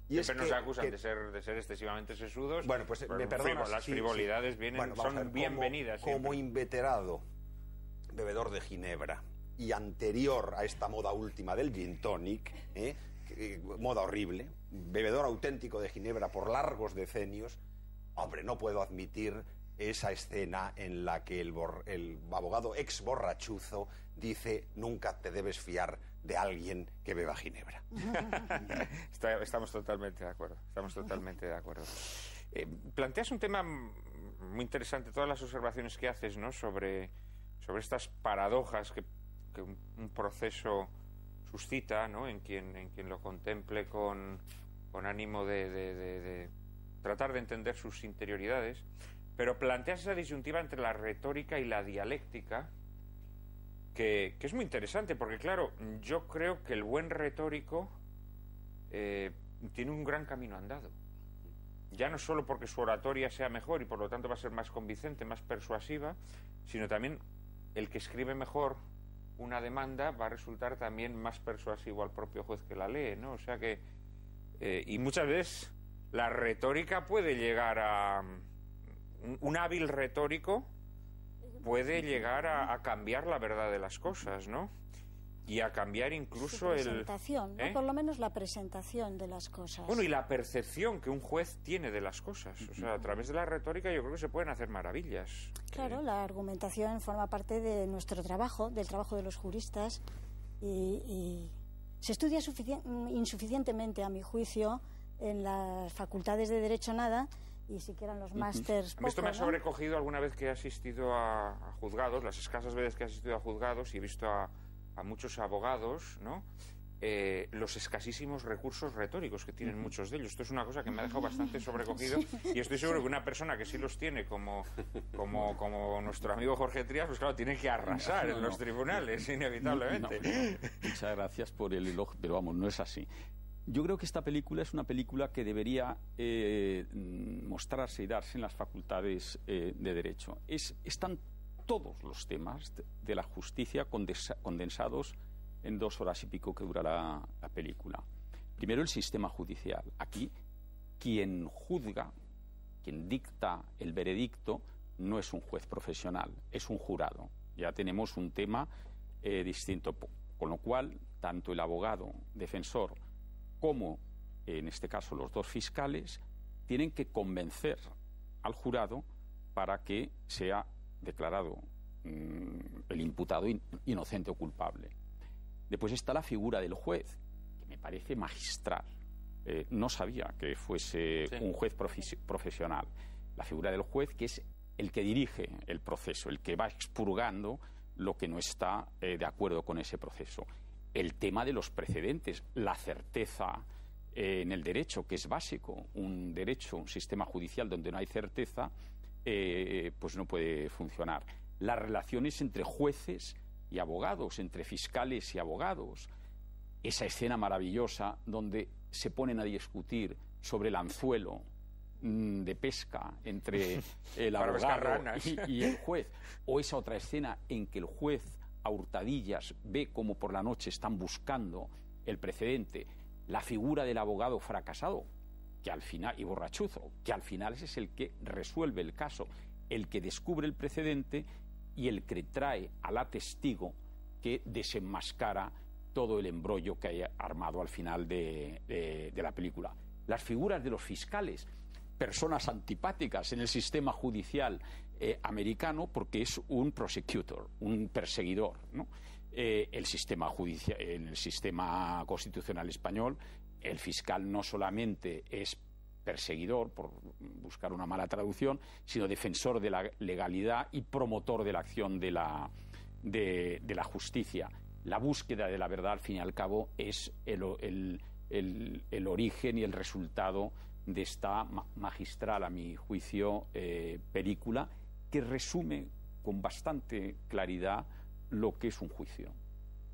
Y Siempre es nos acusan de, ser, excesivamente sesudos. Bueno, pues eh, me perdonas. Las frivolidades Vienen, son bienvenidas. Como, inveterado bebedor de ginebra y anterior a esta moda última del gin tonic, eh, moda horrible, bebedor auténtico de Ginebra por largos decenios, hombre, no puedo admitir esa escena en la que el, el abogado ex borrachuzo dice nunca te debes fiar de alguien que beba Ginebra. estamos totalmente de acuerdo, estamos totalmente de acuerdo. Eh, planteas un tema muy interesante, todas las observaciones que haces ¿no? sobre, sobre estas paradojas que, un, proceso suscita ¿no? en, quien, en quien lo contemple con, con ánimo de, tratar de entender sus interioridades, pero planteas esa disyuntiva entre la retórica y la dialéctica, que, es muy interesante, porque claro, yo creo que el buen retórico eh, tiene un gran camino andado. Ya no solo porque su oratoria sea mejor y por lo tanto va a ser más convincente, más persuasiva, sino también el que escribe mejor una demanda va a resultar también más persuasivo al propio juez que la lee, ¿no? O sea que eh, y muchas veces la retórica puede llegar a... Mm, un, hábil retórico puede llegar a, cambiar la verdad de las cosas, ¿no? Y a cambiar incluso Su presentación, ¿no? ¿eh? Por lo menos la presentación de las cosas. Bueno, y la percepción que un juez tiene de las cosas. O sea, a través de la retórica yo creo que se pueden hacer maravillas. Claro, eh. la argumentación forma parte de nuestro trabajo, del trabajo de los juristas. y, se estudia mm, insuficientemente, a mi juicio, en las facultades de Derecho nada y siquiera en los másteres. Esto me ha sobrecogido alguna vez que he asistido a, juzgados, las escasas veces que he asistido a juzgados y he visto a, a muchos abogados, ¿no? Eh, los escasísimos recursos retóricos que tienen muchos de ellos. Esto es una cosa que me ha dejado bastante sobrecogido y estoy seguro que una persona que sí los tiene, como, como, nuestro amigo Jorge Trias, pues claro, tiene que arrasar en los tribunales, inevitablemente. Muchas gracias por el elogio, pero vamos, no es así. Yo creo que esta película es una película que debería eh, mostrarse y darse en las facultades eh, de Derecho. Es, están todos los temas de la justicia condensados en dos horas y pico que dura la, película. Primero el sistema judicial. Aquí quien juzga, quien dicta el veredicto, no es un juez profesional, es un jurado. Ya tenemos un tema eh, distinto, con lo cual tanto el abogado defensor como, en este caso, los dos fiscales, tienen que convencer al jurado para que sea declarado mm, el imputado inocente o culpable. Después está la figura del juez, que me parece magistral. Eh, no sabía que fuese un juez profesional. La figura del juez que es el que dirige el proceso, el que va expurgando lo que no está eh, de acuerdo con ese proceso. El tema de los precedentes, la certeza eh, en el derecho, que es básico. Un derecho, un sistema judicial donde no hay certeza, pues no puede funcionar. Las relaciones entre jueces y abogados, entre fiscales y abogados. Esa escena maravillosa donde se ponen a discutir sobre el anzuelo mm, de pesca entre el abogado y, el juez. O esa otra escena en que el juez a hurtadillas ve cómo por la noche están buscando el precedente. La figura del abogado fracasado, que al final, y borrachuzo, que al final ese es el que resuelve el caso, el que descubre el precedente y el que trae a la testigo que desenmascara todo el embrollo que haya armado al final de, la película. Las figuras de los fiscales, personas antipáticas en el sistema judicial eh, americano porque es un prosecutor, un perseguidor. Eh, el sistema judicial, en el sistema constitucional español, el fiscal no solamente es perseguidor, por buscar una mala traducción, sino defensor de la legalidad y promotor de la acción de la, de, la justicia. La búsqueda de la verdad, al fin y al cabo, es el, origen y el resultado de esta magistral, a mi juicio, eh, película que resume con bastante claridad lo que es un juicio.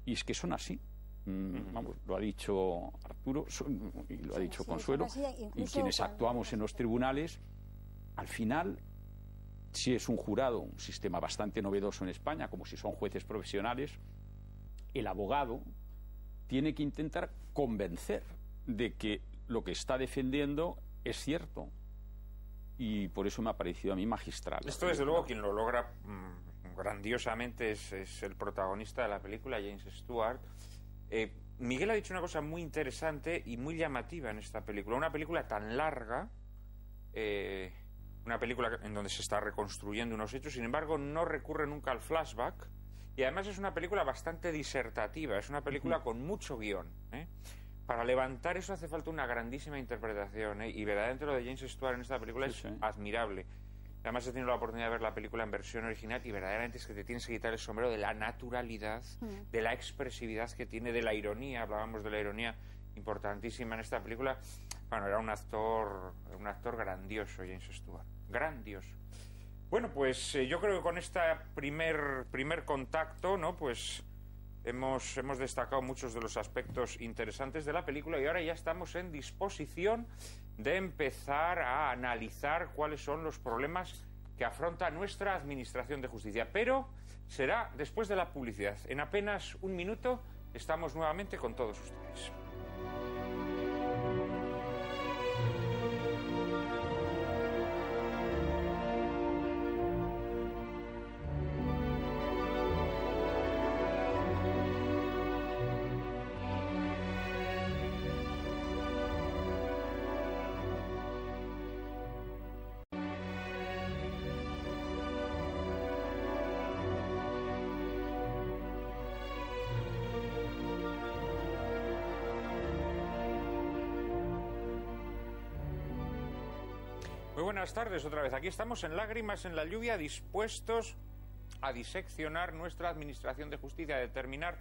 Y es que son así, Mm, vamos, lo ha dicho Arturo y lo ha dicho Consuelo, y quienes actuamos en los este tribunales, al final, si es un jurado, un sistema bastante novedoso en España, como si son jueces profesionales, el abogado tiene que intentar convencer de que lo que está defendiendo es cierto. Y por eso me ha parecido a mí magistral. Esto, desde luego, quien lo logra mm, grandiosamente es, es el protagonista de la película, James Stewart eh, Miguel ha dicho una cosa muy interesante y muy llamativa en esta película. Una película tan larga, eh, una película en donde se está reconstruyendo unos hechos, sin embargo, no recurre nunca al flashback. Y además es una película bastante disertativa, es una película con mucho guión. ¿eh? Para levantar eso hace falta una grandísima interpretación, ¿eh? y verdaderamente lo de James Stewart en esta película es admirable. Además, he tenido la oportunidad de ver la película en versión original y verdaderamente es que te tienes que quitar el sombrero de la naturalidad, mm. de la expresividad que tiene, de la ironía. Hablábamos de la ironía importantísima en esta película. Bueno, era un actor, un actor grandioso, James Stewart. Grandioso. Bueno, pues eh, yo creo que con este primer, primer contacto, ¿no? Pues hemos, hemos destacado muchos de los aspectos interesantes de la película y ahora ya estamos en disposición de empezar a analizar cuáles son los problemas que afronta nuestra Administración de Justicia. Pero será después de la publicidad. En apenas un minuto estamos nuevamente con todos ustedes. buenas tardes otra vez. Aquí estamos en Lágrimas en la Lluvia, dispuestos a diseccionar nuestra Administración de Justicia, a determinar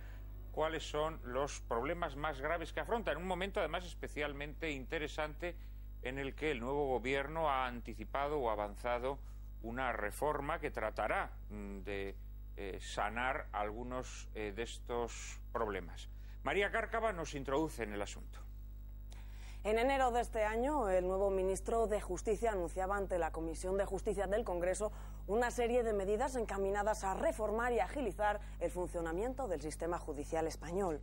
cuáles son los problemas más graves que afronta, en un momento además especialmente interesante en el que el nuevo gobierno ha anticipado o avanzado una reforma que tratará mm, de eh, sanar algunos eh, de estos problemas. María Cárcava nos introduce en el asunto. En enero de este año, el nuevo ministro de Justicia anunciaba ante la Comisión de Justicia del Congreso una serie de medidas encaminadas a reformar y agilizar el funcionamiento del sistema judicial español.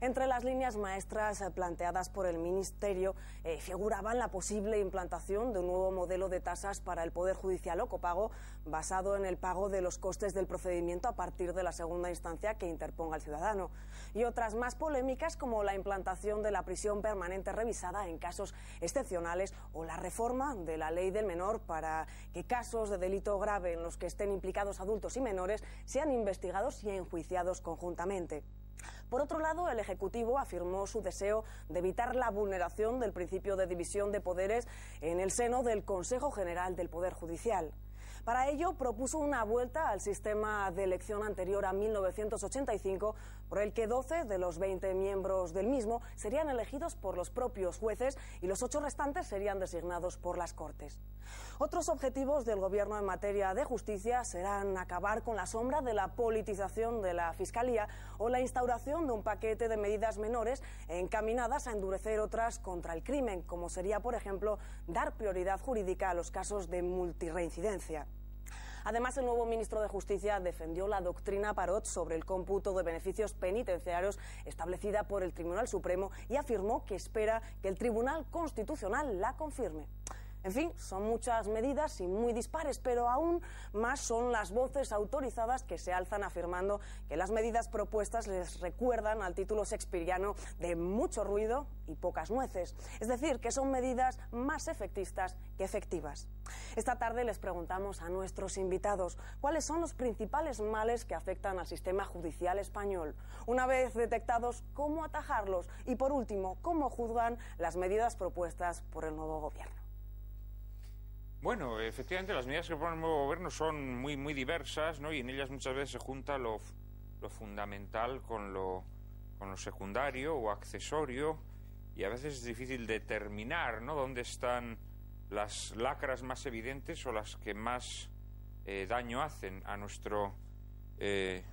Entre las líneas maestras planteadas por el Ministerio eh, figuraban la posible implantación de un nuevo modelo de tasas para el Poder Judicial o copago basado en el pago de los costes del procedimiento a partir de la segunda instancia que interponga el ciudadano. Y otras más polémicas como la implantación de la prisión permanente revisada en casos excepcionales o la reforma de la ley del menor para que casos de delito grave en los que estén implicados adultos y menores sean investigados y enjuiciados conjuntamente. Por otro lado, el Ejecutivo afirmó su deseo de evitar la vulneración del principio de división de poderes en el seno del Consejo General del Poder Judicial. Para ello, propuso una vuelta al sistema de elección anterior a 1985 por el que 12 de los 20 miembros del mismo serían elegidos por los propios jueces y los ocho restantes serían designados por las Cortes. Otros objetivos del Gobierno en materia de justicia serán acabar con la sombra de la politización de la Fiscalía o la instauración de un paquete de medidas menores encaminadas a endurecer otras contra el crimen, como sería, por ejemplo, dar prioridad jurídica a los casos de multirreincidencia. Además, el nuevo ministro de Justicia defendió la doctrina Parot sobre el cómputo de beneficios penitenciarios establecida por el Tribunal Supremo y afirmó que espera que el Tribunal Constitucional la confirme. En fin, son muchas medidas y muy dispares, pero aún más son las voces autorizadas que se alzan afirmando que las medidas propuestas les recuerdan al título shakespeariano de mucho ruido y pocas nueces. Es decir, que son medidas más efectistas que efectivas. Esta tarde les preguntamos a nuestros invitados cuáles son los principales males que afectan al sistema judicial español. Una vez detectados, cómo atajarlos y, por último, cómo juzgan las medidas propuestas por el nuevo gobierno. Bueno, efectivamente las medidas que pone el nuevo gobierno son muy, muy diversas y en ellas muchas veces se junta lo, fundamental con lo, con lo secundario o accesorio y a veces es difícil determinar dónde están las lacras más evidentes o las que más eh, daño hacen a nuestro eh,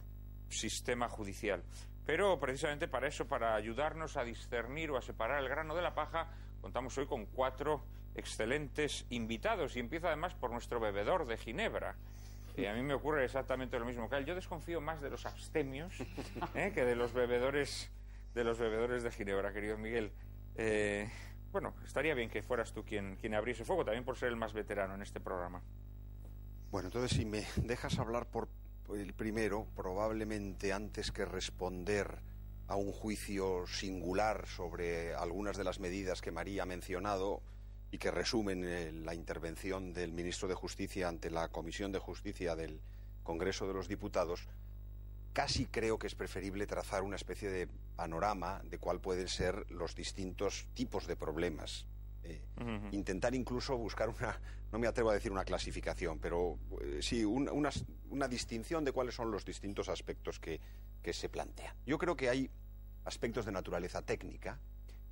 sistema judicial. Pero precisamente para eso, para ayudarnos a discernir o a separar el grano de la paja, contamos hoy con cuatro excelentes invitados y empieza además por nuestro bebedor de Ginebra. Y eh, a mí me ocurre exactamente lo mismo que él. Yo desconfío más de los abstemios eh, que de los bebedores de los bebedores de Ginebra, querido Miguel. Eh, bueno, estaría bien que fueras tú quien, quien abriese fuego, también por ser el más veterano en este programa. Bueno, entonces si me dejas hablar por el primero, probablemente antes que responder a un juicio singular sobre algunas de las medidas que María ha mencionado, y que resumen eh, la intervención del ministro de Justicia ante la Comisión de Justicia del Congreso de los Diputados, casi creo que es preferible trazar una especie de panorama de cuál pueden ser los distintos tipos de problemas. Eh, intentar incluso buscar una, no me atrevo a decir una clasificación, pero eh, sí una, distinción de cuáles son los distintos aspectos que se plantean. Yo creo que hay aspectos de naturaleza técnica,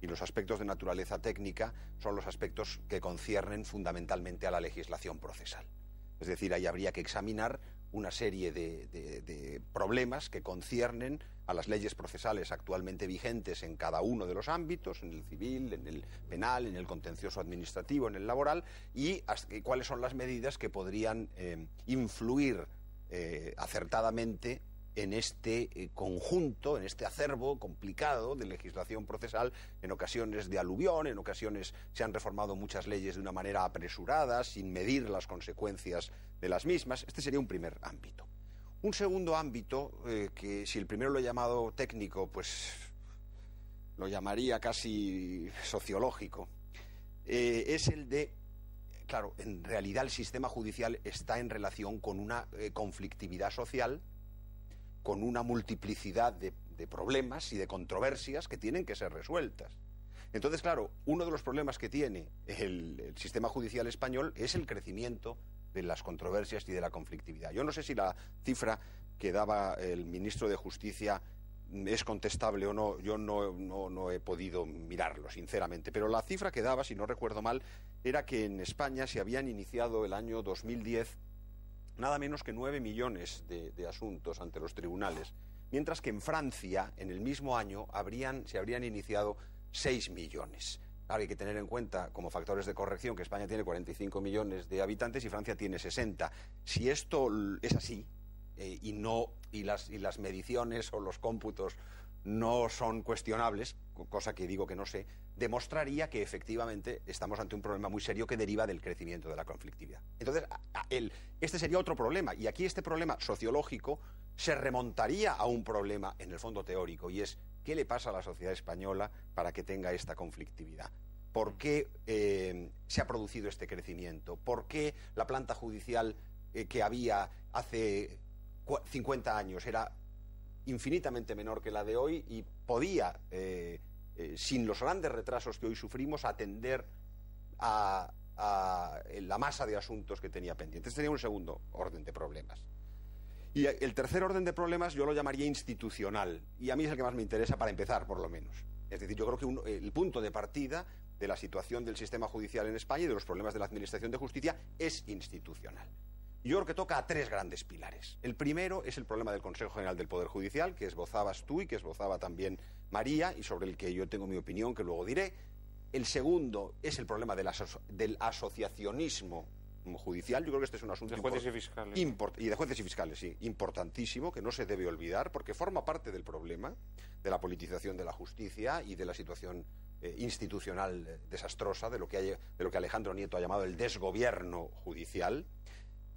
y los aspectos de naturaleza técnica son los aspectos que conciernen fundamentalmente a la legislación procesal. Es decir, ahí habría que examinar una serie de, problemas que conciernen a las leyes procesales actualmente vigentes en cada uno de los ámbitos, en el civil, en el penal, en el contencioso administrativo, en el laboral, y, cuáles son las medidas que podrían eh, influir eh, acertadamente en este eh, conjunto, en este acervo complicado de legislación procesal, en ocasiones de aluvión, en ocasiones se han reformado muchas leyes de una manera apresurada, sin medir las consecuencias de las mismas. Este sería un primer ámbito. Un segundo ámbito, eh, que si el primero lo he llamado técnico, pues lo llamaría casi sociológico, eh, es el de, claro, en realidad el sistema judicial está en relación con una conflictividad social con una multiplicidad de, problemas y de controversias que tienen que ser resueltas. Entonces, claro, uno de los problemas que tiene el, sistema judicial español es el crecimiento de las controversias y de la conflictividad. Yo no sé si la cifra que daba el ministro de Justicia es contestable o no, yo no, no he podido mirarlo, sinceramente, pero la cifra que daba, si no recuerdo mal, era que en España se habían iniciado el año 2010 nada menos que nueve millones de, asuntos ante los tribunales, mientras que en Francia, en el mismo año, habrían, se habrían iniciado seis millones. hay que tener en cuenta como factores de corrección que España tiene 45 millones de habitantes y Francia tiene 60. Si esto es así eh, y no y las, y las mediciones o los cómputos no son cuestionables, cosa que digo que no sé, demostraría que efectivamente estamos ante un problema muy serio que deriva del crecimiento de la conflictividad. Entonces, este sería otro problema, y aquí este problema sociológico se remontaría a un problema en el fondo teórico, y es qué le pasa a la sociedad española para que tenga esta conflictividad. ¿Por qué eh, se ha producido este crecimiento? ¿Por qué la planta judicial eh, que había hace 50 años era infinitamente menor que la de hoy y podía, eh, eh, sin los grandes retrasos que hoy sufrimos, atender a, eh, la masa de asuntos que tenía pendientes. Tenía un segundo orden de problemas. Y el tercer orden de problemas yo lo llamaría institucional, y a mí es el que más me interesa para empezar, por lo menos. Es decir, yo creo que el punto de partida de la situación del sistema judicial en España y de los problemas de la Administración de Justicia es institucional. Yo creo que toca a tres grandes pilares. El primero es el problema del Consejo General del Poder Judicial, que esbozabas tú y que esbozaba también María, y sobre el que yo tengo mi opinión, que luego diré. El segundo es el problema del, asociacionismo judicial. Yo creo que este es un asunto de jueces y fiscales. y de jueces y fiscales, sí, importantísimo, que no se debe olvidar, porque forma parte del problema de la politización de la justicia y de la situación eh, institucional eh, desastrosa, de lo que Alejandro Nieto ha llamado el desgobierno judicial.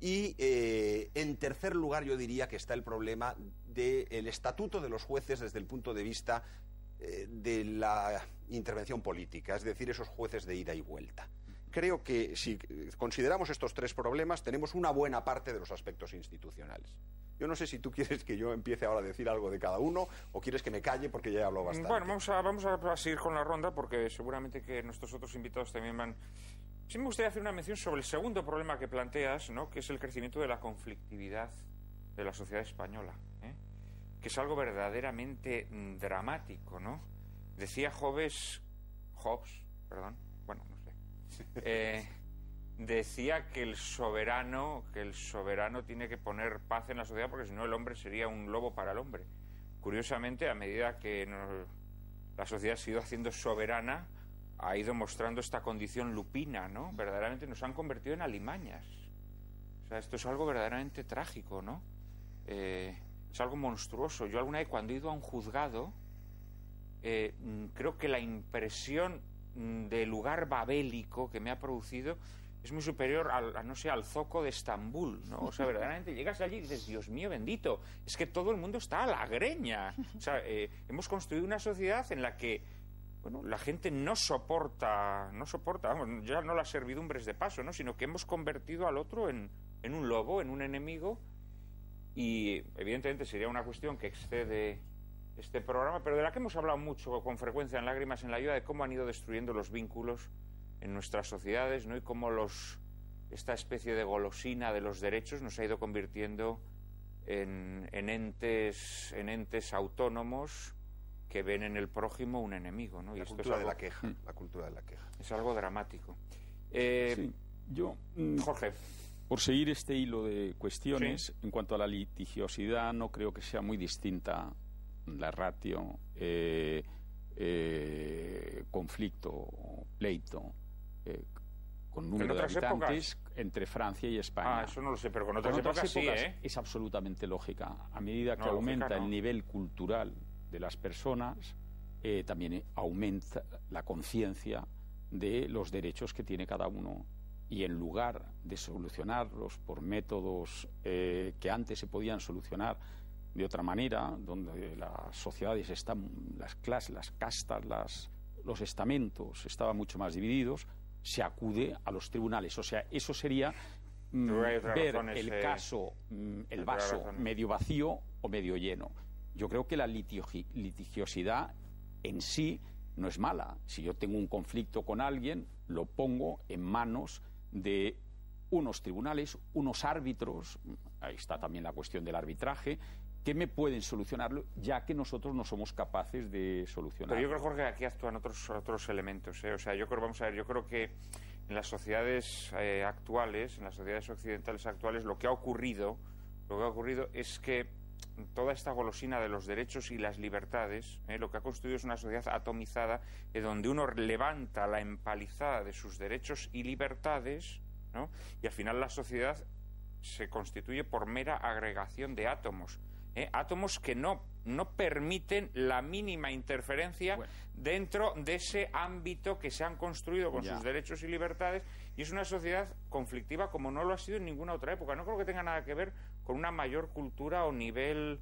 Y eh, en tercer lugar, yo diría que está el problema del estatuto de los jueces desde el punto de vista eh, de la intervención política, es decir, esos jueces de ida y vuelta. Creo que si consideramos estos tres problemas, tenemos una buena parte de los aspectos institucionales. Yo no sé si tú quieres que yo empiece ahora a decir algo de cada uno o quieres que me calle porque ya he hablado mm, bastante. Bueno, vamos a, vamos a seguir con la ronda porque seguramente que nuestros otros invitados también van Sí me gustaría hacer una mención sobre el segundo problema que planteas, ¿no? que es el crecimiento de la conflictividad de la sociedad española, ¿eh? que es algo verdaderamente mm, dramático. ¿no? Decía Hobbes, Hobbes, perdón, bueno, no sé, eh, decía que el soberano, que el soberano tiene que poner paz en la sociedad porque si no el hombre sería un lobo para el hombre. Curiosamente, a medida que la sociedad ha ido haciendo soberana, ha ido mostrando esta condición lupina, ¿no? Verdaderamente nos han convertido en alimañas. O sea, esto es algo verdaderamente trágico, ¿no? Eh, es algo monstruoso. Yo alguna vez cuando he ido a un juzgado, eh, mm, creo que la impresión mm, del lugar babélico que me ha producido es muy superior al, a, no sé, al zoco de Estambul, ¿no? O sea, verdaderamente llegas allí y dices, Dios mío bendito, es que todo el mundo está a la greña. O sea, eh, hemos construido una sociedad en la que bueno, la gente no soporta, no soporta, ya no las servidumbres de paso, ¿no? sino que hemos convertido al otro en, un lobo, en un enemigo, y evidentemente sería una cuestión que excede este programa, pero de la que hemos hablado mucho con frecuencia en Lágrimas en la Ayuda, de cómo han ido destruyendo los vínculos en nuestras sociedades, ¿no? Y cómo los, esta especie de golosina de los derechos nos ha ido convirtiendo en, entes, en entes autónomos que ven en el prójimo un enemigo. ¿no? Y la cultura es de la queja. Mm. La cultura de la queja. Es algo dramático. sí, eh, yo. Mm, Jorge. Por seguir este hilo de cuestiones, en cuanto a la litigiosidad, no creo que sea muy distinta la ratio, eh, eh, conflicto, pleito, con número de habitantes entre Francia y España. Ah, eso no lo sé, pero con otras, épocas, sí, sí, Es absolutamente lógica. A medida que aumenta el nivel cultural de las personas, eh, también aumenta la conciencia de los derechos que tiene cada uno y en lugar de solucionarlos por métodos eh, que antes se podían solucionar de otra manera, donde las sociedades están, las clases, las castas, los estamentos estaban mucho más divididos, se acude a los tribunales. O sea, eso sería mm, ver el caso, mm, el vaso medio vacío o medio lleno yo creo que la litigiosidad en sí no es mala. Si yo tengo un conflicto con alguien, lo pongo en manos de unos tribunales, unos árbitros, ahí está también la cuestión del arbitraje, que me pueden solucionarlo, ya que nosotros no somos capaces de solucionarlo. Pero yo creo, Jorge, que aquí actúan otros, otros elementos. ¿eh? O sea, yo creo, vamos a ver, yo creo que en las sociedades eh, actuales, en las sociedades occidentales actuales, lo que ha ocurrido, lo que ha ocurrido es que toda esta golosina de los derechos y las libertades, ¿eh? lo que ha construido es una sociedad atomizada donde uno levanta la empalizada de sus derechos y libertades, ¿no? y al final la sociedad se constituye por mera agregación de átomos. ¿eh? átomos que no, permiten la mínima interferencia dentro de ese ámbito que se han construido con sus derechos y libertades y es una sociedad conflictiva como no lo ha sido en ninguna otra época. No creo que tenga nada que ver con una mayor cultura o nivel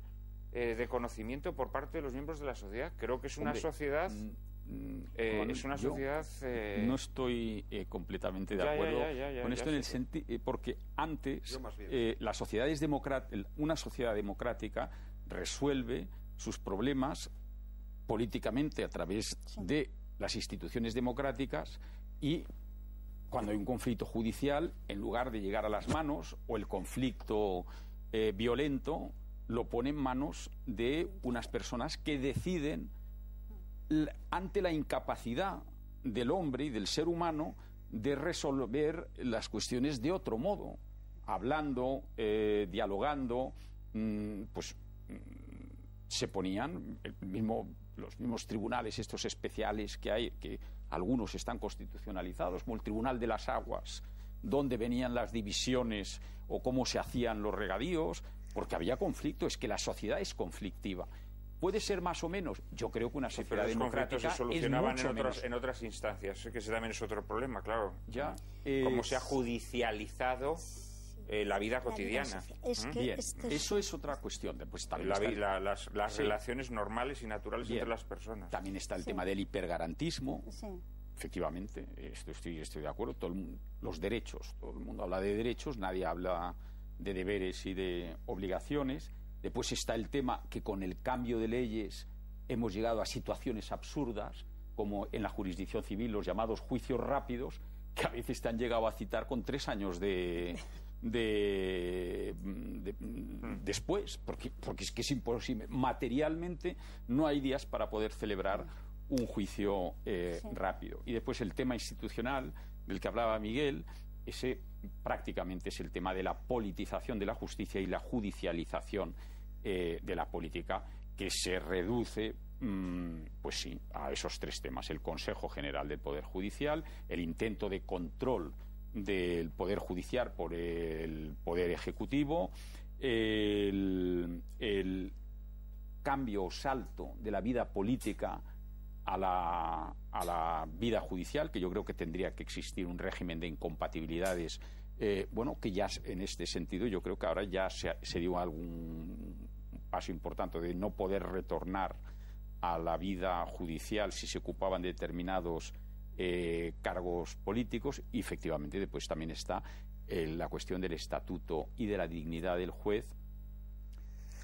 eh, de conocimiento por parte de los miembros de la sociedad. Creo que es una sociedad. es una sociedad. No estoy completamente de acuerdo con esto en el sentido. porque antes, es una sociedad democrática resuelve sus problemas políticamente a través de las instituciones democráticas y cuando hay un conflicto judicial, en lugar de llegar a las manos o el conflicto eh, violento lo pone en manos de unas personas que deciden ante la incapacidad del hombre y del ser humano de resolver las cuestiones de otro modo, hablando, eh, dialogando, mm, pues mm, se ponían el mismo, los mismos tribunales, estos especiales que hay, que algunos están constitucionalizados, como el Tribunal de las Aguas, dónde venían las divisiones o cómo se hacían los regadíos, porque había conflicto, es que la sociedad es conflictiva. Puede ser más o menos. Yo creo que una sociedad Pero democrática se solucionaban en, en otras instancias. que ese también es otro problema, claro. Ya. Como Cómo eh, se ha judicializado eh, la vida cotidiana. Es que, Bien, eso es otra cuestión. Pues también las, relaciones normales y naturales entre las personas. También está el tema del hipergarantismo. Sí efectivamente, estoy, de acuerdo, todo el, los derechos, todo el mundo habla de derechos, nadie habla de deberes y de obligaciones. Después está el tema que con el cambio de leyes hemos llegado a situaciones absurdas, como en la jurisdicción civil los llamados juicios rápidos, que a veces te han llegado a citar con tres años de, hmm. después, porque, porque es que es imposible. Materialmente no hay días para poder celebrar un juicio eh, rápido. Y después el tema institucional del que hablaba Miguel, ese prácticamente es el tema de la politización de la justicia y la judicialización eh, de la política, que se reduce mm, pues sí, a esos tres temas, el Consejo General del Poder Judicial, el intento de control del Poder Judicial por el Poder Ejecutivo, el, el cambio o salto de la vida política a la, vida judicial, que yo creo que tendría que existir un régimen de incompatibilidades, eh, bueno, que ya en este sentido yo creo que ahora ya se, dio algún paso importante de no poder retornar a la vida judicial si se ocupaban determinados eh, cargos políticos y efectivamente después también está eh, la cuestión del estatuto y de la dignidad del juez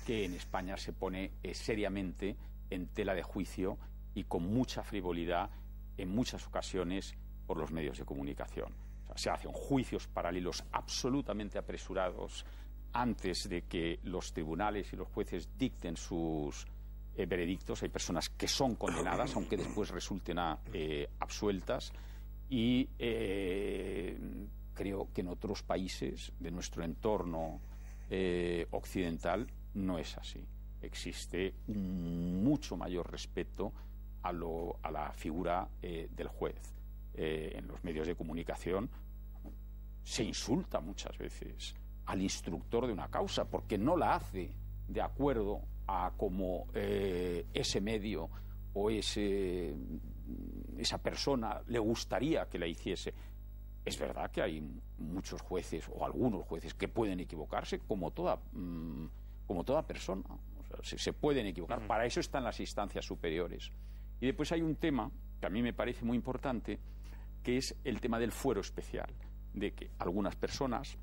que en España se pone seriamente en tela de juicio y con mucha frivolidad en muchas ocasiones por los medios de comunicación. se hacen juicios paralelos absolutamente apresurados antes de que los tribunales y los jueces dicten sus eh, veredictos. Hay personas que son condenadas, aunque después resulten ah, eh, absueltas. Y eh, creo que en otros países de nuestro entorno occidental no es así. Existe un mucho mayor respeto a, la figura eh, del juez. Eh, en los medios de comunicación se insulta muchas veces al instructor de una causa porque no la hace de acuerdo a como eh, ese medio o ese, esa persona le gustaría que la hiciese. Es verdad que hay muchos jueces o algunos jueces que pueden equivocarse como toda, mm, como toda persona. se, pueden equivocar. Para eso están las instancias superiores. Y después hay un tema que a mí me parece muy importante, que es el tema del fuero especial, de que algunas personas,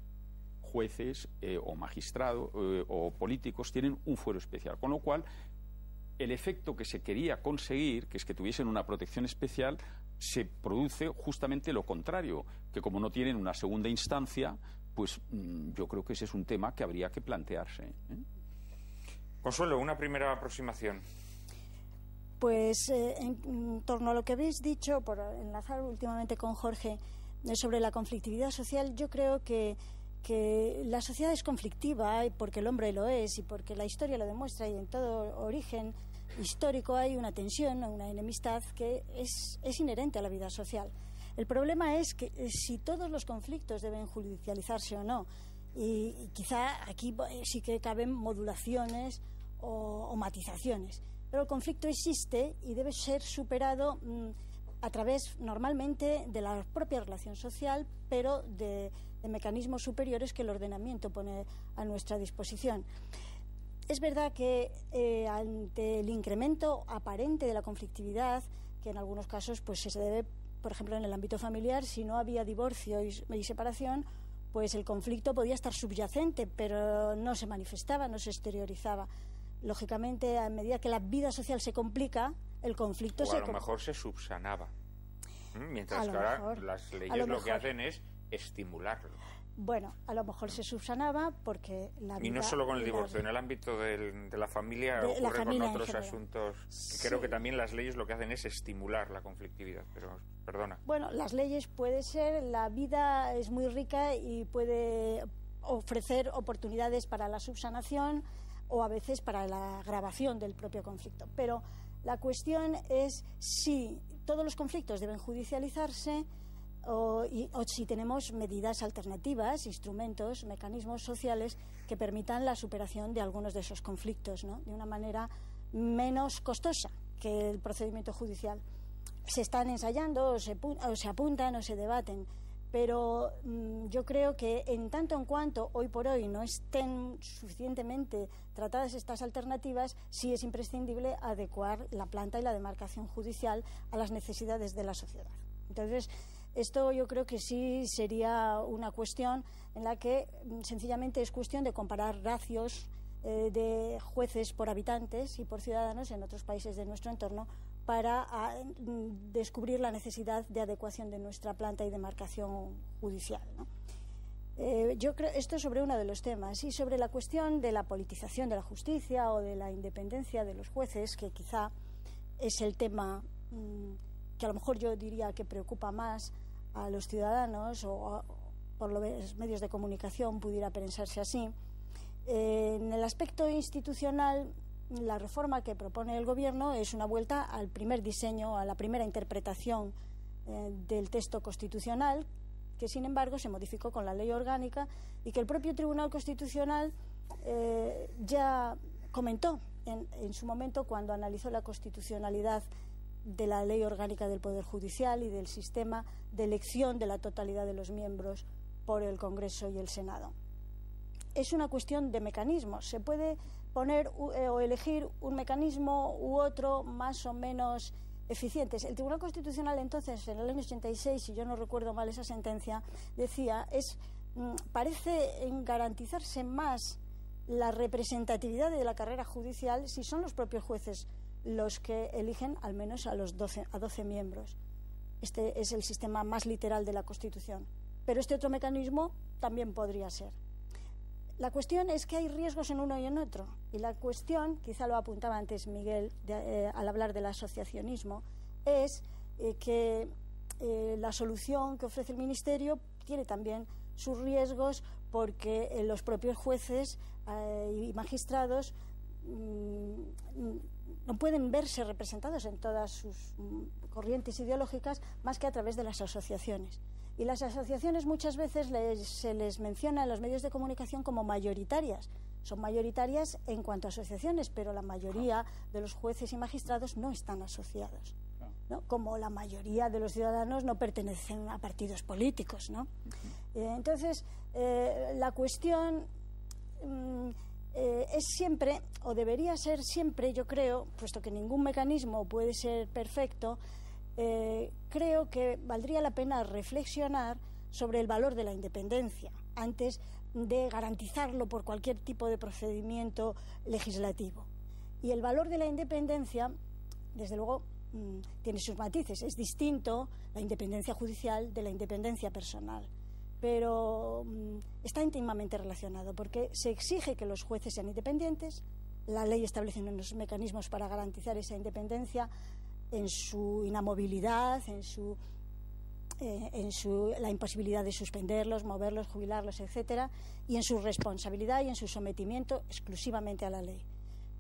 jueces eh, o magistrados eh, o políticos, tienen un fuero especial, con lo cual el efecto que se quería conseguir, que es que tuviesen una protección especial, se produce justamente lo contrario, que como no tienen una segunda instancia, pues mm, yo creo que ese es un tema que habría que plantearse. ¿eh? Consuelo, una primera aproximación pues eh, en, torno a lo que habéis dicho, por enlazar últimamente con Jorge, eh, sobre la conflictividad social, yo creo que, la sociedad es conflictiva, porque el hombre lo es, y porque la historia lo demuestra, y en todo origen histórico hay una tensión, una enemistad que es, inherente a la vida social. El problema es que eh, si todos los conflictos deben judicializarse o no, y, quizá aquí sí que caben modulaciones o matizaciones. Pero el conflicto existe y debe ser superado mm, a través normalmente de la propia relación social, pero de, mecanismos superiores que el ordenamiento pone a nuestra disposición. Es verdad que eh, ante el incremento aparente de la conflictividad, que en algunos casos pues, se debe, por ejemplo, en el ámbito familiar, si no había divorcio y separación, pues el conflicto podía estar subyacente, pero no se manifestaba, no se exteriorizaba lógicamente, a medida que la vida social se complica, el conflicto se... A lo mejor se subsanaba. Mm, mientras que ahora las leyes lo, que hacen es estimularlo. Bueno, a lo mejor se subsanaba porque la vida, Y no solo con el divorcio, en el ámbito de la familia de, ocurre con otros asuntos. Creo que también las leyes lo que hacen es estimular la conflictividad, pero perdona. Bueno, las leyes puede ser, la vida es muy rica y puede ofrecer oportunidades para la subsanación, o a veces para la grabación del propio conflicto. Pero la cuestión es si todos los conflictos deben judicializarse o, si tenemos medidas alternativas, instrumentos, mecanismos sociales que permitan la superación de algunos de esos conflictos ¿no? de una manera menos costosa que el procedimiento judicial. Se están ensayando, se, o se apuntan o se debaten pero mm, yo creo que en tanto en cuanto hoy por hoy no estén suficientemente tratadas estas alternativas, sí es imprescindible adecuar la planta y la demarcación judicial a las necesidades de la sociedad. Entonces, esto yo creo que sí sería una cuestión en la que mm, sencillamente es cuestión de comparar ratios eh, de jueces por habitantes y por ciudadanos en otros países de nuestro entorno para ah, mm, descubrir la necesidad de adecuación de nuestra planta y demarcación judicial. ¿no? Eh, yo creo esto sobre uno de los temas y sobre la cuestión de la politización de la justicia o de la independencia de los jueces, que quizá es el tema mm, que a lo mejor yo diría que preocupa más a los ciudadanos o por los medios de comunicación pudiera pensarse así. Eh, en el aspecto institucional la reforma que propone el Gobierno es una vuelta al primer diseño, a la primera interpretación eh, del texto constitucional, que sin embargo se modificó con la ley orgánica y que el propio Tribunal Constitucional eh, ya comentó en, en, su momento cuando analizó la constitucionalidad de la ley orgánica del Poder Judicial y del sistema de elección de la totalidad de los miembros por el Congreso y el Senado. Es una cuestión de mecanismos. Se puede poner eh, o elegir un mecanismo u otro más o menos eficientes. El Tribunal Constitucional entonces, en el año 86, si yo no recuerdo mal esa sentencia, decía es mm, parece garantizarse más la representatividad de la carrera judicial si son los propios jueces los que eligen al menos a los 12, a 12 miembros. Este es el sistema más literal de la Constitución. Pero este otro mecanismo también podría ser. La cuestión es que hay riesgos en uno y en otro. Y la cuestión, quizá lo apuntaba antes Miguel eh, al hablar del asociacionismo, es eh, que eh, la solución que ofrece el Ministerio tiene también sus riesgos porque los propios jueces y magistrados mm, no pueden verse representados en todas sus mm, corrientes ideológicas más que a través de las asociaciones. Y las asociaciones muchas veces se les menciona en los medios de comunicación como mayoritarias. Son mayoritarias en cuanto a asociaciones, pero la mayoría de los jueces y magistrados no están asociados. Como la mayoría de los ciudadanos no pertenecen a partidos políticos. ¿no? Eh, entonces, eh, la cuestión mm, eh, es siempre, o debería ser siempre, yo creo, puesto que ningún mecanismo puede ser perfecto, eh, creo que valdría la pena reflexionar sobre el valor de la independencia antes de garantizarlo por cualquier tipo de procedimiento legislativo. Y el valor de la independencia, desde luego, mm, tiene sus matices. Es distinto la independencia judicial de la independencia personal pero mm, está íntimamente relacionado porque se exige que los jueces sean independientes, la ley establece unos mecanismos para garantizar esa independencia, en su inamovilidad, en su eh, en la imposibilidad de suspenderlos, moverlos, jubilarlos, etcétera, y en su responsabilidad y en su sometimiento exclusivamente a la ley.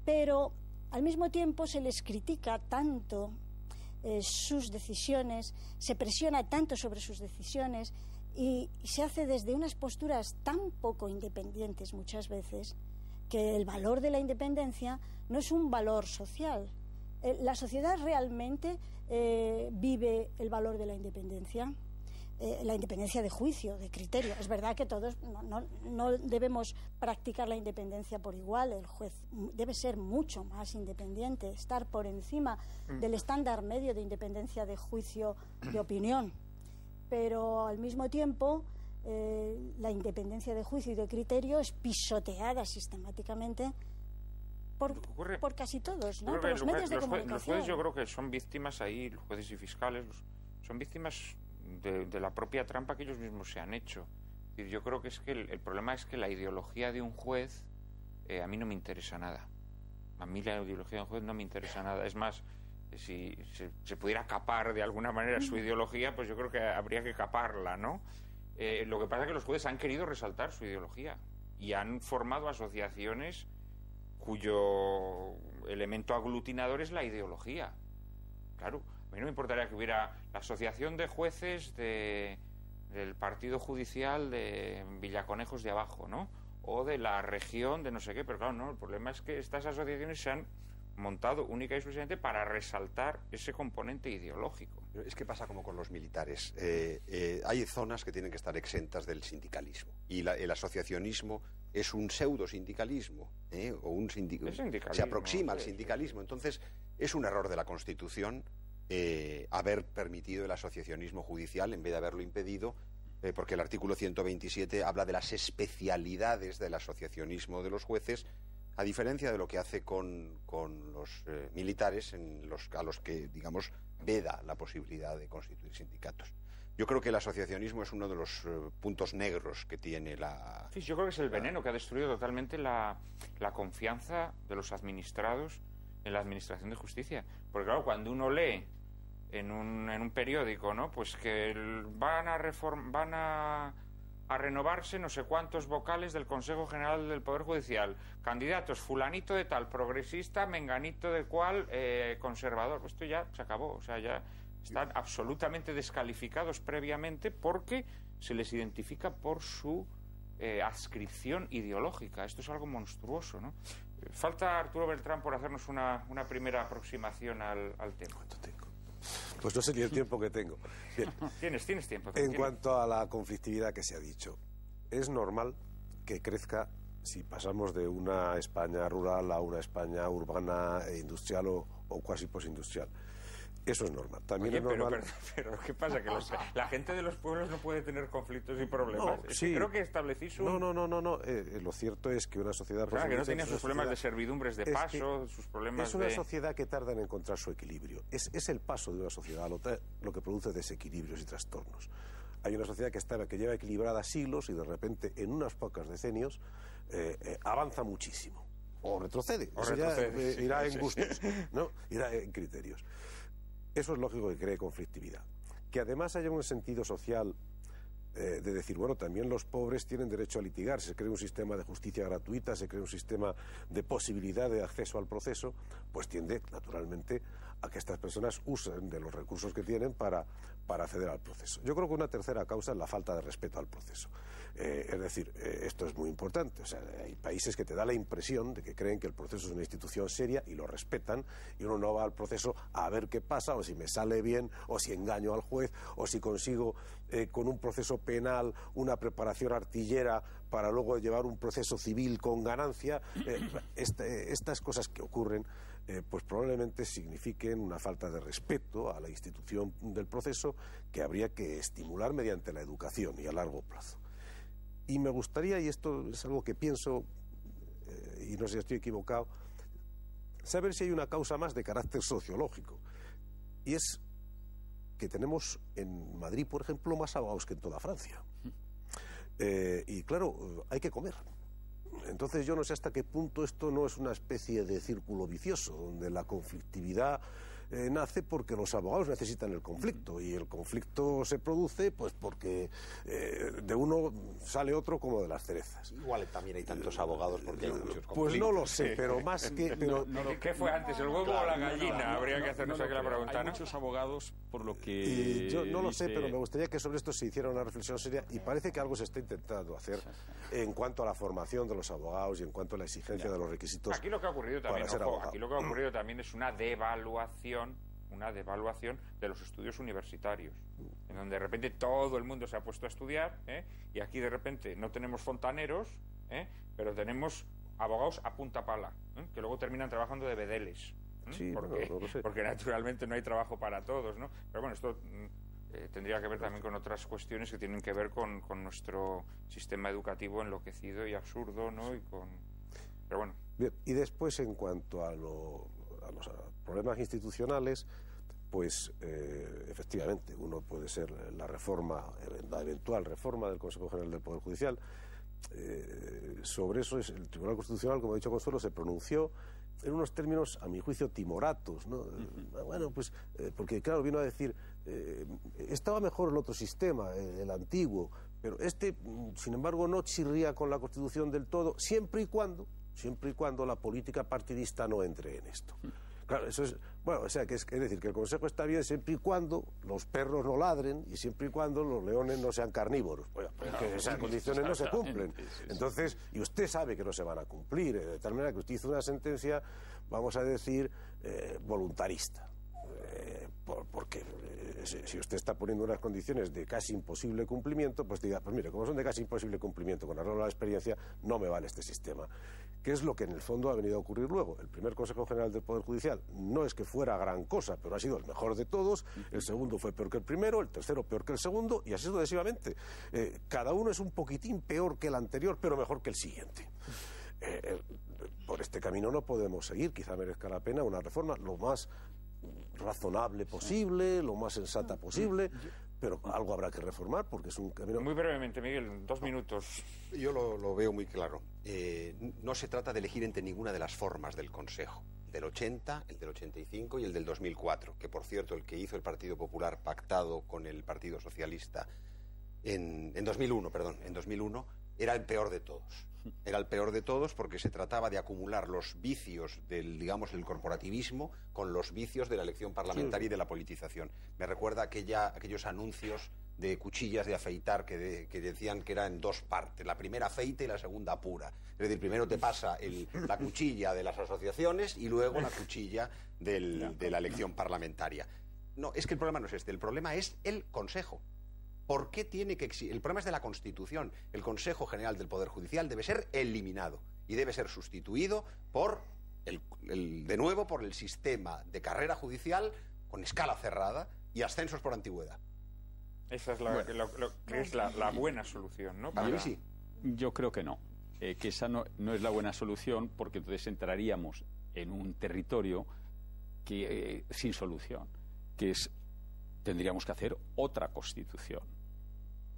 Pero al mismo tiempo se les critica tanto eh, sus decisiones, se presiona tanto sobre sus decisiones y se hace desde unas posturas tan poco independientes muchas veces que el valor de la independencia no es un valor social, eh, ¿La sociedad realmente eh, vive el valor de la independencia? Eh, la independencia de juicio, de criterio. Es verdad que todos no, debemos practicar la independencia por igual. El juez debe ser mucho más independiente, estar por encima mm. del estándar medio de independencia de juicio de opinión. Pero al mismo tiempo, la independencia de juicio y de criterio es pisoteada sistemáticamente por, casi todos, ¿no? los, medios de comunicación. jueces yo creo que son víctimas ahí, los jueces y fiscales, son víctimas de, la propia trampa que ellos mismos se han hecho. yo creo que es que el, problema es que la ideología de un juez eh, a mí no me interesa nada. A mí la ideología de un juez no me interesa nada. Es más, si se, pudiera capar de alguna manera su ideología, pues yo creo que habría que caparla, ¿no? Eh, lo que pasa es que los jueces han querido resaltar su ideología y han formado asociaciones cuyo elemento aglutinador es la ideología. Claro, a mí no me importaría que hubiera la Asociación de Jueces del Partido Judicial de Villaconejos de Abajo, ¿no? O de la región de no sé qué, pero claro, no, el problema es que estas asociaciones se han montado única y exclusivamente para resaltar ese componente ideológico. Es que pasa como con los militares. Eh, eh, hay zonas que tienen que estar exentas del sindicalismo. Y el asociacionismo es un pseudo sindicalismo. ¿eh? O un sindicalismo, Se aproxima al sindicalismo. Entonces, es un error de la Constitución haber permitido el asociacionismo judicial en vez de haberlo impedido porque el artículo 127 habla de las especialidades del asociacionismo de los jueces a diferencia de lo que hace con, los eh, militares en los, a los que, digamos, veda la posibilidad de constituir sindicatos. Yo creo que el asociacionismo es uno de los eh, puntos negros que tiene la... Sí, yo creo que es el veneno que ha destruido totalmente la, confianza de los administrados en la Administración de Justicia. Porque claro, cuando uno lee en un, periódico, ¿no? Pues que van a reformar... van a a renovarse no sé cuántos vocales del Consejo General del Poder Judicial. Candidatos, fulanito de tal, progresista, menganito de cual, eh, conservador. Esto ya se acabó, o sea, ya están absolutamente descalificados previamente porque se les identifica por su eh, adscripción ideológica. Esto es algo monstruoso, ¿no? Eh, falta Arturo Beltrán por hacernos una, una primera aproximación al, al tema. Pues no sé ni el tiempo que tengo. Tienes, tienes tiempo. En cuanto a la conflictividad que se ha dicho, es normal que crezca si pasamos de una España rural a una España urbana, e industrial o, o cuasi posindustrial. Eso es normal. También es normal. Pero, ¿qué pasa? Que la gente de los pueblos no puede tener conflictos y problemas. Creo que establecís un... No, no, no, no. no. Eh, eh, lo cierto es que una sociedad... Claro, que no tiene sus problemas de servidumbres de paso, sus problemas Es una sociedad que tarda en encontrar su equilibrio. Es, el paso de una sociedad lo, lo que produce desequilibrios y trastornos. Hay una sociedad que, está, que lleva equilibrada siglos y de repente en unas pocas decenios eh, avanza muchísimo o retrocede. O retrocede, irá en gustos, ¿no? irá en criterios. Eso es lógico que cree conflictividad. Que además haya un sentido social eh, de decir, bueno, también los pobres tienen derecho a litigar, se crea un sistema de justicia gratuita, se crea un sistema de posibilidad de acceso al proceso, pues tiende naturalmente a que estas personas usen de los recursos que tienen para acceder al proceso. Yo creo que una tercera causa es la falta de respeto al proceso. Eh, es decir, eh, esto es muy importante. hay países que te da la impresión de que creen que el proceso es una institución seria y lo respetan y uno no va al proceso a ver qué pasa o si me sale bien o si engaño al juez o si consigo eh, con un proceso penal una preparación artillera para luego llevar un proceso civil con ganancia. estas cosas que ocurren pues probablemente signifiquen una falta de respeto a la institución del proceso que habría que estimular mediante la educación y a largo plazo. Y me gustaría, y esto es algo que pienso, eh, y no sé si estoy equivocado, saber si hay una causa más de carácter sociológico. Y es que tenemos en Madrid, por ejemplo, más abogados que en toda Francia. Eh, y claro, hay que comer. Entonces yo no sé hasta qué punto esto no es una especie de círculo vicioso, donde la conflictividad eh, nace porque los abogados necesitan el conflicto y el conflicto se produce pues porque eh, de uno sale otro como de las cerezas. Igual también hay tantos abogados porque hay eh, muchos conflictos. Pues no lo sé, pero más que... ¿Qué fue antes, el huevo o la gallina? Habría que hacernos aquí la pregunta, Hay muchos abogados por lo que... Y yo no lo sé, pero me gustaría que sobre esto se hiciera una reflexión seria y parece que algo se está intentando hacer en cuanto a la formación de los abogados y en cuanto a la exigencia de los requisitos lo que aquí lo que ha ocurrido también es una devaluación una devaluación de los estudios universitarios, en donde de repente todo el mundo se ha puesto a estudiar ¿eh? y aquí de repente no tenemos fontaneros, ¿eh? pero tenemos abogados a punta pala, ¿eh? que luego terminan trabajando de bedeles. Sí, porque, porque naturalmente no hay trabajo para todos, ¿no? Pero bueno, esto mm, tendría que ver también con otras cuestiones que tienen que ver con, nuestro sistema educativo enloquecido y absurdo, ¿no? Y con... Pero bueno. y después, en cuanto a, lo, a los problemas institucionales, pues eh, efectivamente uno puede ser la reforma, eh, la eventual reforma del Consejo General del Poder Judicial. Eh, sobre eso es, el Tribunal Constitucional, como ha dicho Consuelo, se pronunció en unos términos, a mi juicio, timoratos. ¿no? Bueno, pues, porque claro, vino a decir, estaba mejor el otro sistema, el, antiguo, pero este, mm, sin embargo, no chirría con la Constitución del todo, siempre y cuando, siempre y cuando la política partidista no entre en esto. Hmm. Claro, eso es. Bueno, o sea, que es, decir, que el consejo está bien siempre y cuando los perros no ladren y siempre y cuando los leones no sean carnívoros. Bueno, pues esas condiciones no se cumplen. Entonces, y usted sabe que no se van a cumplir, eh, de tal manera que usted hizo una sentencia, vamos a decir, eh, voluntarista. Eh, porque si usted está poniendo unas condiciones de casi imposible cumplimiento, pues diga, pues mire, como son de casi imposible cumplimiento, con rola de la experiencia, no me vale este sistema que es lo que en el fondo ha venido a ocurrir luego? El primer Consejo General del Poder Judicial no es que fuera gran cosa, pero ha sido el mejor de todos, el segundo fue peor que el primero, el tercero peor que el segundo, y así sucesivamente. Eh, cada uno es un poquitín peor que el anterior, pero mejor que el siguiente. Eh, eh, por este camino no podemos seguir, quizá merezca la pena una reforma lo más razonable posible, lo más sensata posible, pero algo habrá que reformar porque es un Muy brevemente, Miguel, dos minutos. Yo lo, veo muy claro. Eh, no se trata de elegir entre ninguna de las formas del Consejo del 80, el del 85 y el del 2004, que por cierto el que hizo el Partido Popular pactado con el Partido Socialista en, en 2001, perdón, en 2001 era el peor de todos. Era el peor de todos porque se trataba de acumular los vicios del, digamos, el corporativismo con los vicios de la elección parlamentaria y de la politización. Me recuerda aquellos anuncios de cuchillas de afeitar que, decían que era en dos partes, la primera afeite y la segunda pura. Es decir, primero te pasa la cuchilla de las asociaciones y luego la cuchilla de la elección parlamentaria. No, es que el problema no es este, el problema es el Consejo. ¿Por qué tiene que existir? El problema es de la Constitución. El Consejo General del Poder Judicial debe ser eliminado y debe ser sustituido por, el, de nuevo, por el sistema de carrera judicial con escala cerrada y ascensos por antigüedad. Esa es la, buena solución, ¿no? sí. Yo creo que no. Eh, que esa no, es la buena solución porque entonces entraríamos en un territorio que, eh, sin solución, que es tendríamos que hacer otra constitución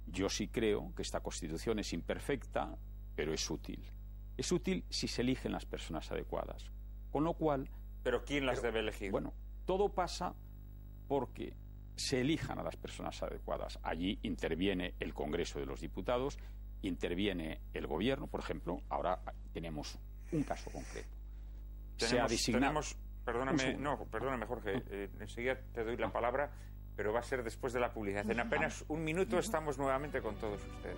yo sí creo que esta Constitución es imperfecta, pero es útil. Es útil si se eligen las personas adecuadas. Con lo cual... ¿Pero quién las debe elegir? Bueno, todo pasa porque se elijan a las personas adecuadas. Allí interviene el Congreso de los Diputados, interviene el Gobierno, por ejemplo. Ahora tenemos un caso concreto. se ha designado... perdóname, no, perdóname Jorge, ah. eh, enseguida te doy la ah. palabra pero va a ser después de la publicidad. En apenas un minuto estamos nuevamente con todos ustedes.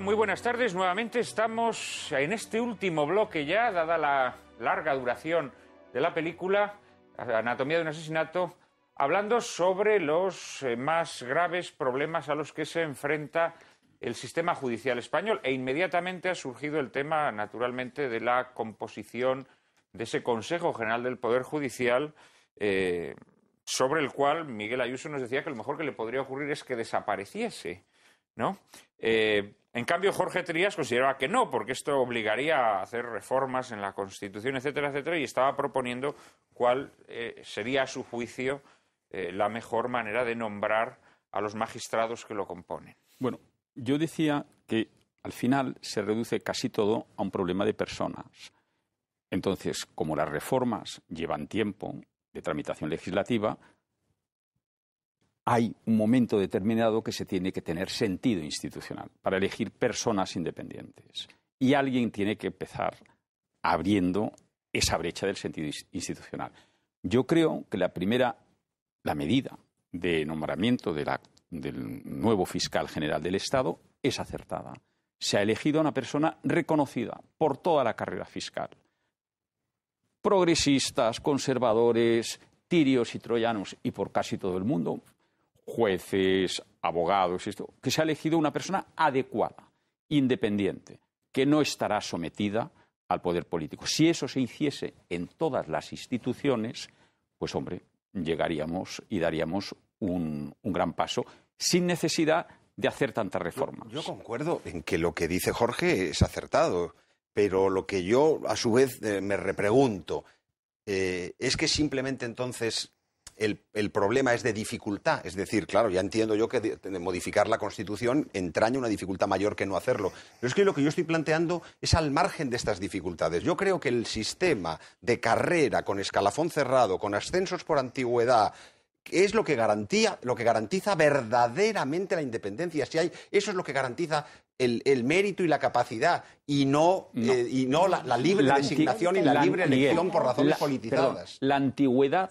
muy buenas tardes. Nuevamente estamos en este último bloque ya, dada la larga duración de la película, Anatomía de un asesinato, hablando sobre los eh, más graves problemas a los que se enfrenta el sistema judicial español. E inmediatamente ha surgido el tema, naturalmente, de la composición de ese Consejo General del Poder Judicial, eh, sobre el cual Miguel Ayuso nos decía que lo mejor que le podría ocurrir es que desapareciese, ¿no? Eh, en cambio, Jorge Trías consideraba que no, porque esto obligaría a hacer reformas en la Constitución, etcétera, etcétera, y estaba proponiendo cuál eh, sería, a su juicio, eh, la mejor manera de nombrar a los magistrados que lo componen. Bueno, yo decía que al final se reduce casi todo a un problema de personas. Entonces, como las reformas llevan tiempo de tramitación legislativa, hay un momento determinado que se tiene que tener sentido institucional para elegir personas independientes. Y alguien tiene que empezar abriendo esa brecha del sentido institucional. Yo creo que la primera, la medida de nombramiento del nuevo fiscal general del Estado es acertada. Se ha elegido a una persona reconocida por toda la carrera fiscal. Progresistas, conservadores, tirios y troyanos y por casi todo el mundo, jueces, abogados, esto, que se ha elegido una persona adecuada, independiente, que no estará sometida al poder político. Si eso se hiciese en todas las instituciones, pues hombre, llegaríamos y daríamos un, gran paso sin necesidad de hacer tantas reformas. Yo, concuerdo en que lo que dice Jorge es acertado, pero lo que yo a su vez eh, me repregunto eh, es que simplemente entonces el, problema es de dificultad. Es decir, claro, ya entiendo yo que modificar la Constitución entraña una dificultad mayor que no hacerlo. Pero es que lo que yo estoy planteando es al margen de estas dificultades. Yo creo que el sistema de carrera con escalafón cerrado, con ascensos por antigüedad, es lo que, lo que garantiza verdaderamente la independencia. Si hay, eso es lo que garantiza el, mérito y la capacidad y no, eh, y no la, libre designación y la, libre elección por razones politizadas. la antigüedad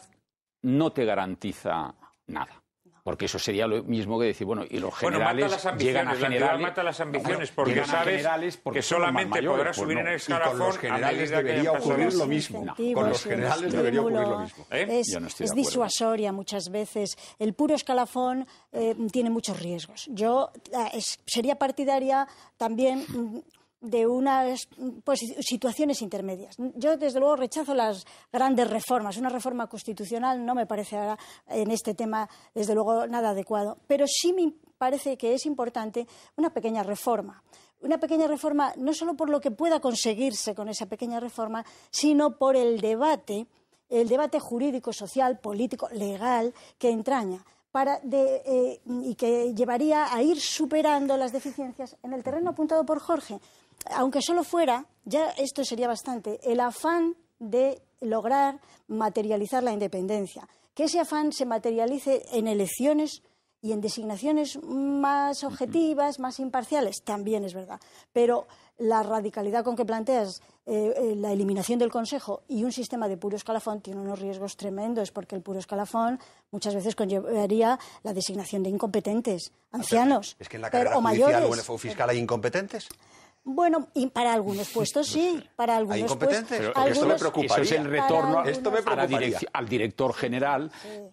no te garantiza nada. Porque eso sería lo mismo que decir, bueno, y los generales bueno, llegan a generales. mata las ambiciones porque sabes que solamente podrás pues subir en el escalafón. los generales debería ocurrir lo mismo. Con los generales debería ocurrir lo mismo. ¿Eh? Es, disuasoria muchas veces. El puro escalafón eh, tiene muchos riesgos. Yo eh, sería partidaria también. Mm, de unas pues, situaciones intermedias. Yo, desde luego, rechazo las grandes reformas. Una reforma constitucional no me parece ah, en este tema, desde luego, nada adecuado. Pero sí me parece que es importante una pequeña reforma. Una pequeña reforma no solo por lo que pueda conseguirse con esa pequeña reforma, sino por el debate, el debate jurídico, social, político, legal que entraña. Eh, y que llevaría a ir superando las deficiencias en el terreno apuntado por Jorge, aunque solo fuera, ya esto sería bastante, el afán de lograr materializar la independencia. Que ese afán se materialice en elecciones y en designaciones más objetivas, más imparciales, también es verdad. Pero la radicalidad con que planteas eh, eh, la eliminación del Consejo y un sistema de puro escalafón tiene unos riesgos tremendos, porque el puro escalafón muchas veces conllevaría la designación de incompetentes, ancianos o, mayores. es que en la carrera o mayores. fiscal hay incompetentes? Bueno, y para algunos puestos sí, pues, pues, para algunos puestos. esto me preocupa. es el retorno esto me a al director general.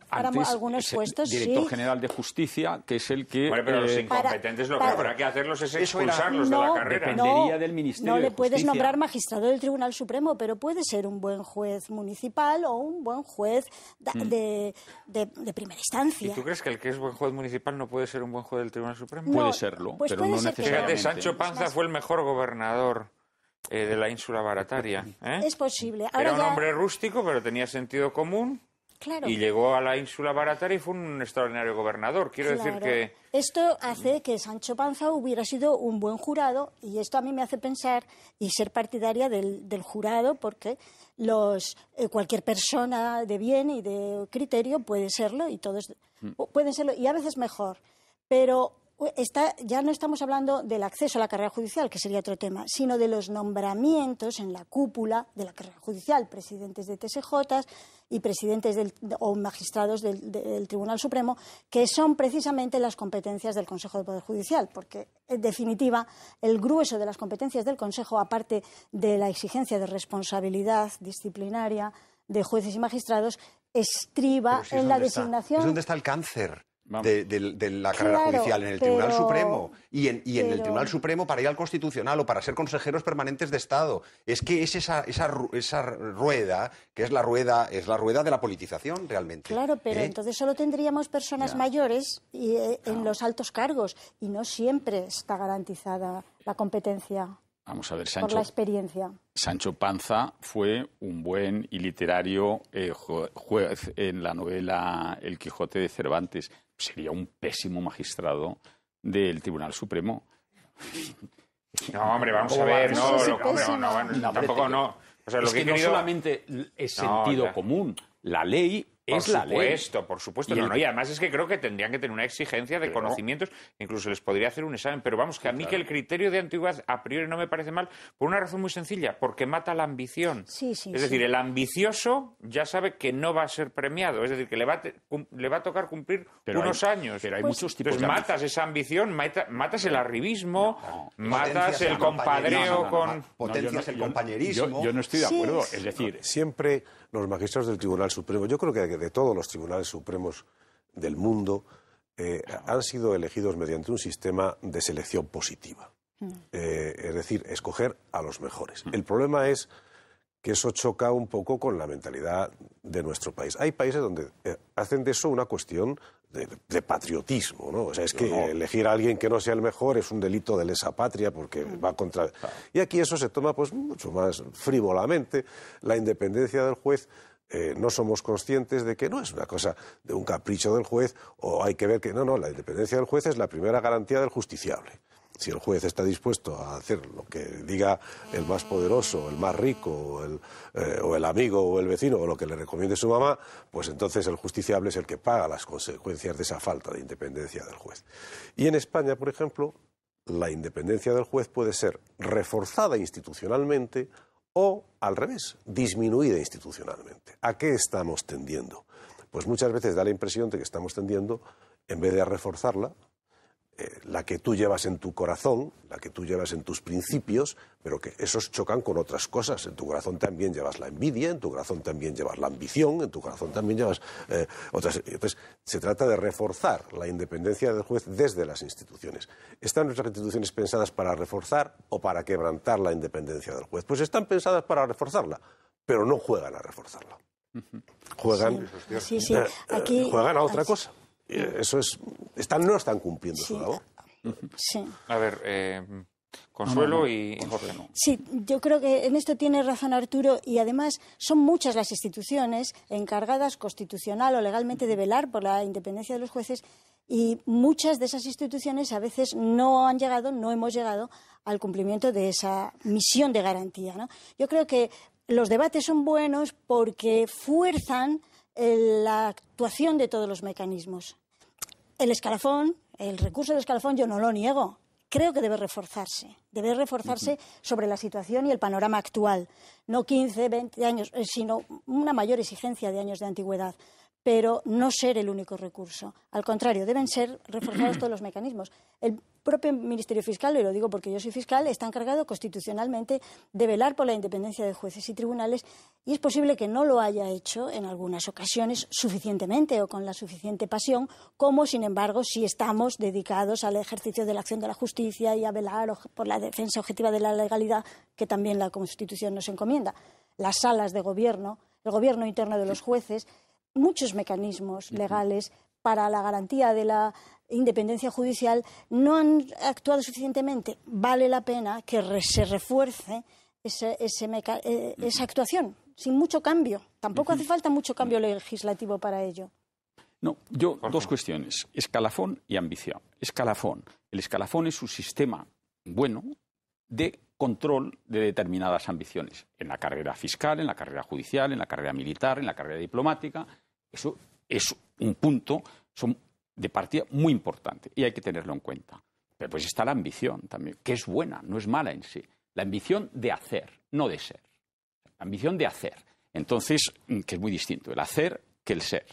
para algunos puestos director general de justicia, que es el que. Bueno, pero los eh, incompetentes lo que habrá que hacerlos es expulsarlos de la carrera. no, del No le puedes nombrar magistrado del Tribunal Supremo, pero puede ser un buen juez municipal o un buen juez mm. de, de, primera instancia. ¿Y tú crees que el que es buen juez municipal no puede ser un buen juez del Tribunal Supremo? puede serlo, pues pero no necesariamente. Fíjate, Sancho Panza fue el mejor gobernador eh, de la ínsula barataria. ¿eh? Es posible. Era un hombre rústico, pero tenía sentido común. Claro. Y llegó a la ínsula barataria y fue un extraordinario gobernador. Quiero decir que. Esto hace que Sancho Panza hubiera sido un buen jurado, y esto a mí me hace pensar y ser partidaria del, jurado, porque los, eh, cualquier persona de bien y de criterio puede serlo, y todos mm. pueden serlo, y a veces mejor. Pero ya no estamos hablando del acceso a la carrera judicial, que sería otro tema, sino de los nombramientos en la cúpula de la carrera judicial, presidentes de TSJ y presidentes o magistrados del, Tribunal Supremo, que son precisamente las competencias del Consejo de Poder Judicial, porque, en definitiva, el grueso de las competencias del Consejo, aparte de la exigencia de responsabilidad disciplinaria de jueces y magistrados, estriba en la designación. ¿Dónde está el cáncer de, la carrera judicial en el Tribunal Supremo y, en, el Tribunal Supremo para ir al Constitucional o para ser consejeros permanentes de Estado. Es que es esa, esa, rueda, que es la rueda, es la rueda de la politización realmente. Claro, pero ¿Eh? entonces solo tendríamos personas mayores eh, en los altos cargos y no siempre está garantizada la competencia. Vamos a ver, Por la experiencia. Sancho Panza fue un buen y literario eh, juez en la novela El Quijote de Cervantes sería un pésimo magistrado del Tribunal Supremo. No, hombre, vamos a ver, no, no, tampoco no. O es que, no solamente es sentido común, la ley por supuesto, Por supuesto, y no, además es que creo que tendrían que tener una exigencia de conocimientos, incluso les podría hacer un examen. Pero vamos, que a mí que el criterio de antigüedad a priori no me parece mal, por una razón muy sencilla, porque mata la ambición. es decir, el ambicioso ya sabe que no va a ser premiado, es decir, que le va a, tocar cumplir unos años. Pero hay pues muchos tipos entonces, pues matas esa ambición, matas el arribismo, matas el compadreo con... Potencias el compañerismo. yo no estoy de acuerdo. Es decir, siempre los magistrados del Tribunal Supremo, yo creo que de todos los tribunales supremos del mundo, eh, han sido elegidos mediante un sistema de selección positiva. Hmm. Eh, es decir, escoger a los mejores. Hmm. El problema es que eso choca un poco con la mentalidad de nuestro país. Hay países donde eh, hacen de eso una cuestión de, patriotismo, ¿no? O sea, es que elegir a alguien que no sea el mejor es un delito de lesa patria porque mm. va contra... Y aquí eso se toma pues mucho más frívolamente. La independencia del juez eh, no somos conscientes de que no es una cosa de un capricho del juez o hay que ver que... No, no, la independencia del juez es la primera garantía del justiciable si el juez está dispuesto a hacer lo que diga el más poderoso, el más rico, eh, o el, amigo, o el vecino, o lo que le recomiende su mamá, pues entonces el justiciable es el que paga las consecuencias de esa falta de independencia del juez. Y en España, por ejemplo, la independencia del juez puede ser reforzada institucionalmente o, al revés, disminuida institucionalmente. ¿A qué estamos tendiendo? Pues muchas veces da la impresión de que estamos tendiendo, en vez de reforzarla, eh, la que tú llevas en tu corazón, la que tú llevas en tus principios, pero que esos chocan con otras cosas. En tu corazón también llevas la envidia, en tu corazón también llevas la ambición, en tu corazón también llevas eh, otras. Entonces, se trata de reforzar la independencia del juez desde las instituciones. ¿Están nuestras instituciones pensadas para reforzar o para quebrantar la independencia del juez? Pues están pensadas para reforzarla, pero no juegan a reforzarla. Juegan, eh, Aquí, juegan a otra cosa. Mm. eso es, están, no están cumpliendo su labor. Sí. A ver, eh, Consuelo y Sí, yo creo que en esto tiene razón Arturo y además son muchas las instituciones encargadas constitucional o legalmente de velar por la independencia de los jueces y muchas de esas instituciones a veces no han llegado, no hemos llegado al cumplimiento de esa misión de garantía. Yo creo que los debates son buenos porque fuerzan la actuación de todos los mecanismos. El escalafón, el recurso del escalafón, yo no lo niego. Creo que debe reforzarse. Debe reforzarse sobre la situación y el panorama actual. No 15, 20 años, eh, sino una mayor exigencia de años de antigüedad pero no ser el único recurso. Al contrario, deben ser reforzados todos los mecanismos. El propio Ministerio Fiscal, y lo digo porque yo soy fiscal, está encargado constitucionalmente de velar por la independencia de jueces y tribunales y es posible que no lo haya hecho en algunas ocasiones suficientemente o con la suficiente pasión, como sin embargo si estamos dedicados al ejercicio de la acción de la justicia y a velar por la defensa objetiva de la legalidad que también la Constitución nos encomienda. Las salas de gobierno, el gobierno interno de los jueces, muchos mecanismos legales para la garantía de la independencia judicial no han actuado suficientemente. Vale la pena que se refuerce eh, esa actuación, sin mucho cambio. Tampoco hace falta mucho cambio legislativo para ello. No, yo dos cuestiones, escalafón y ambición. Escalafón. El escalafón es un sistema bueno de control de determinadas ambiciones, en la carrera fiscal, en la carrera judicial, en la carrera militar, en la carrera diplomática, eso es un punto de partida muy importante y hay que tenerlo en cuenta. Pero pues está la ambición también, que es buena, no es mala en sí. La ambición de hacer, no de ser. La ambición de hacer. Entonces, mm, que es muy distinto, el hacer que el ser.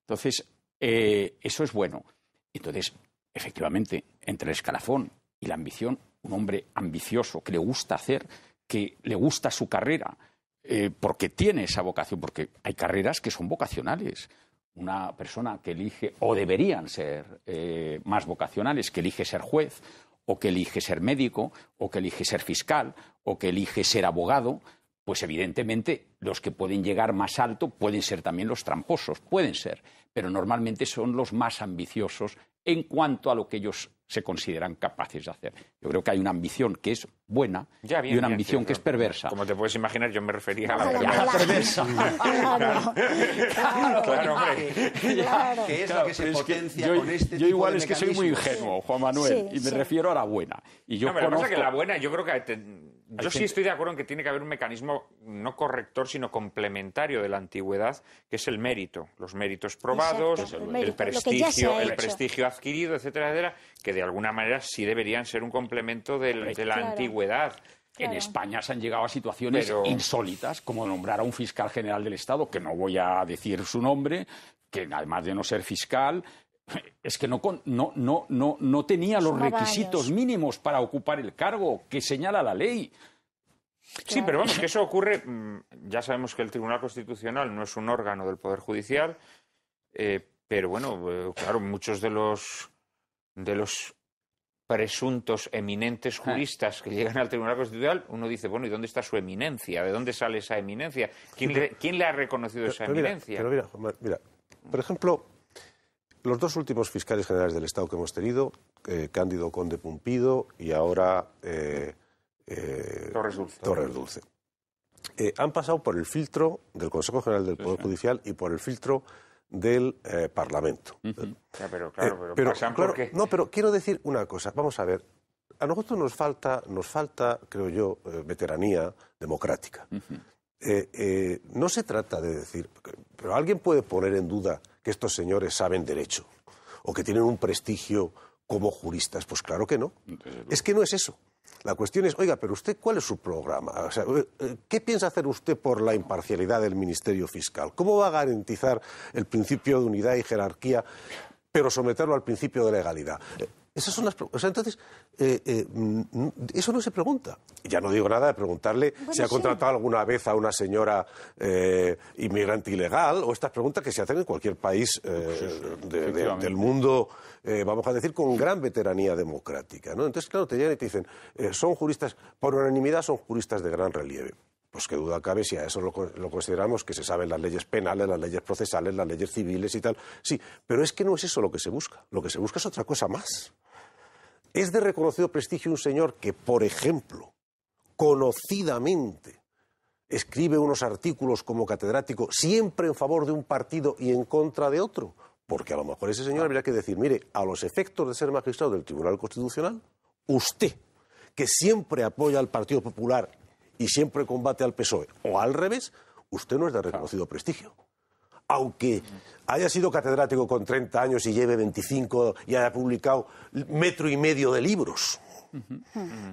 Entonces, eh, eso es bueno. Entonces, efectivamente, entre el escalafón y la ambición, un hombre ambicioso que le gusta hacer, que le gusta su carrera, eh, porque tiene esa vocación, porque hay carreras que son vocacionales. Una persona que elige, o deberían ser eh, más vocacionales, que elige ser juez, o que elige ser médico, o que elige ser fiscal, o que elige ser abogado, pues evidentemente los que pueden llegar más alto pueden ser también los tramposos, pueden ser, pero normalmente son los más ambiciosos en cuanto a lo que ellos se consideran capaces de hacer. Yo creo que hay una ambición que es buena y una ambición que es perversa. Como te puedes imaginar, yo me refería a la, perversa. claro, Que es lo que se potencia con este Yo igual es que soy muy ingenuo, Juan Manuel, y me refiero a la buena. Y yo la buena, yo creo que... Yo sí estoy de acuerdo en que tiene que haber un mecanismo no corrector, sino complementario de la antigüedad, que es el mérito, los méritos probados, el, prestigio, el prestigio adquirido, etcétera, etcétera, que de alguna manera sí deberían ser un complemento de la antigüedad. En España se han llegado a situaciones insólitas, como nombrar a un fiscal general del Estado, que no voy a decir su nombre, que además de no ser fiscal, es que no, no, no, no, no tenía los requisitos mínimos para ocupar el cargo que señala la ley. Sí, pero vamos, que eso ocurre. Mm, ya sabemos que el Tribunal Constitucional no es un órgano del Poder Judicial, eh, pero bueno, eh, claro, muchos de los de los presuntos eminentes ah. juristas que llegan al Tribunal Constitucional, uno dice, bueno, ¿y dónde está su eminencia? ¿De dónde sale esa eminencia? ¿Quién, le ha reconocido esa eminencia? Mira, mira, por ejemplo, los dos últimos fiscales generales del Estado que hemos tenido, eh, Cándido Conde Pumpido y ahora eh, eh, Torres Dulce. han pasado por el filtro del Consejo General del Poder Judicial y por el filtro del eh, Parlamento. Eh, pero eh, No, pero quiero decir una cosa. Vamos a ver. A nosotros nos falta, nos falta creo yo, veteranía democrática. no se trata de decir, pero alguien puede poner en duda que estos señores saben derecho o que tienen un prestigio como juristas. Pues claro que no. es que no es eso. La cuestión es, oiga, pero usted, ¿cuál es su programa? Eh, eh, ¿Qué piensa hacer usted por la imparcialidad del Ministerio Fiscal? ¿Cómo va a garantizar el principio de unidad y jerarquía, pero someterlo al principio de legalidad? Eh, esas son las o sea, entonces, mm, eso no se pregunta. Ya no digo nada de preguntarle si ha contratado alguna vez a una señora inmigrante ilegal o estas preguntas que se hacen en cualquier país pues del mundo eh, vamos a decir, con gran veteranía democrática. ¿no? Entonces, claro, te llegan y te dicen, eh, son juristas, por unanimidad son juristas de gran relieve. Pues qué duda cabe si a eso lo, consideramos, que se saben las leyes penales, las leyes procesales, las leyes civiles y tal. Sí, pero es que no es eso lo que se busca. Lo que se busca es otra cosa más. Es de reconocido prestigio un señor que, por ejemplo, conocidamente escribe unos artículos como catedrático siempre en favor de un partido y en contra de otro porque a lo mejor ese señor ah. habría que decir, mire, a los efectos de ser magistrado del Tribunal Constitucional, usted, que siempre apoya al Partido Popular y siempre combate al PSOE, o al revés, usted no es de reconocido prestigio. Aunque haya sido catedrático con 30 años y lleve 25 y haya publicado metro y medio de libros.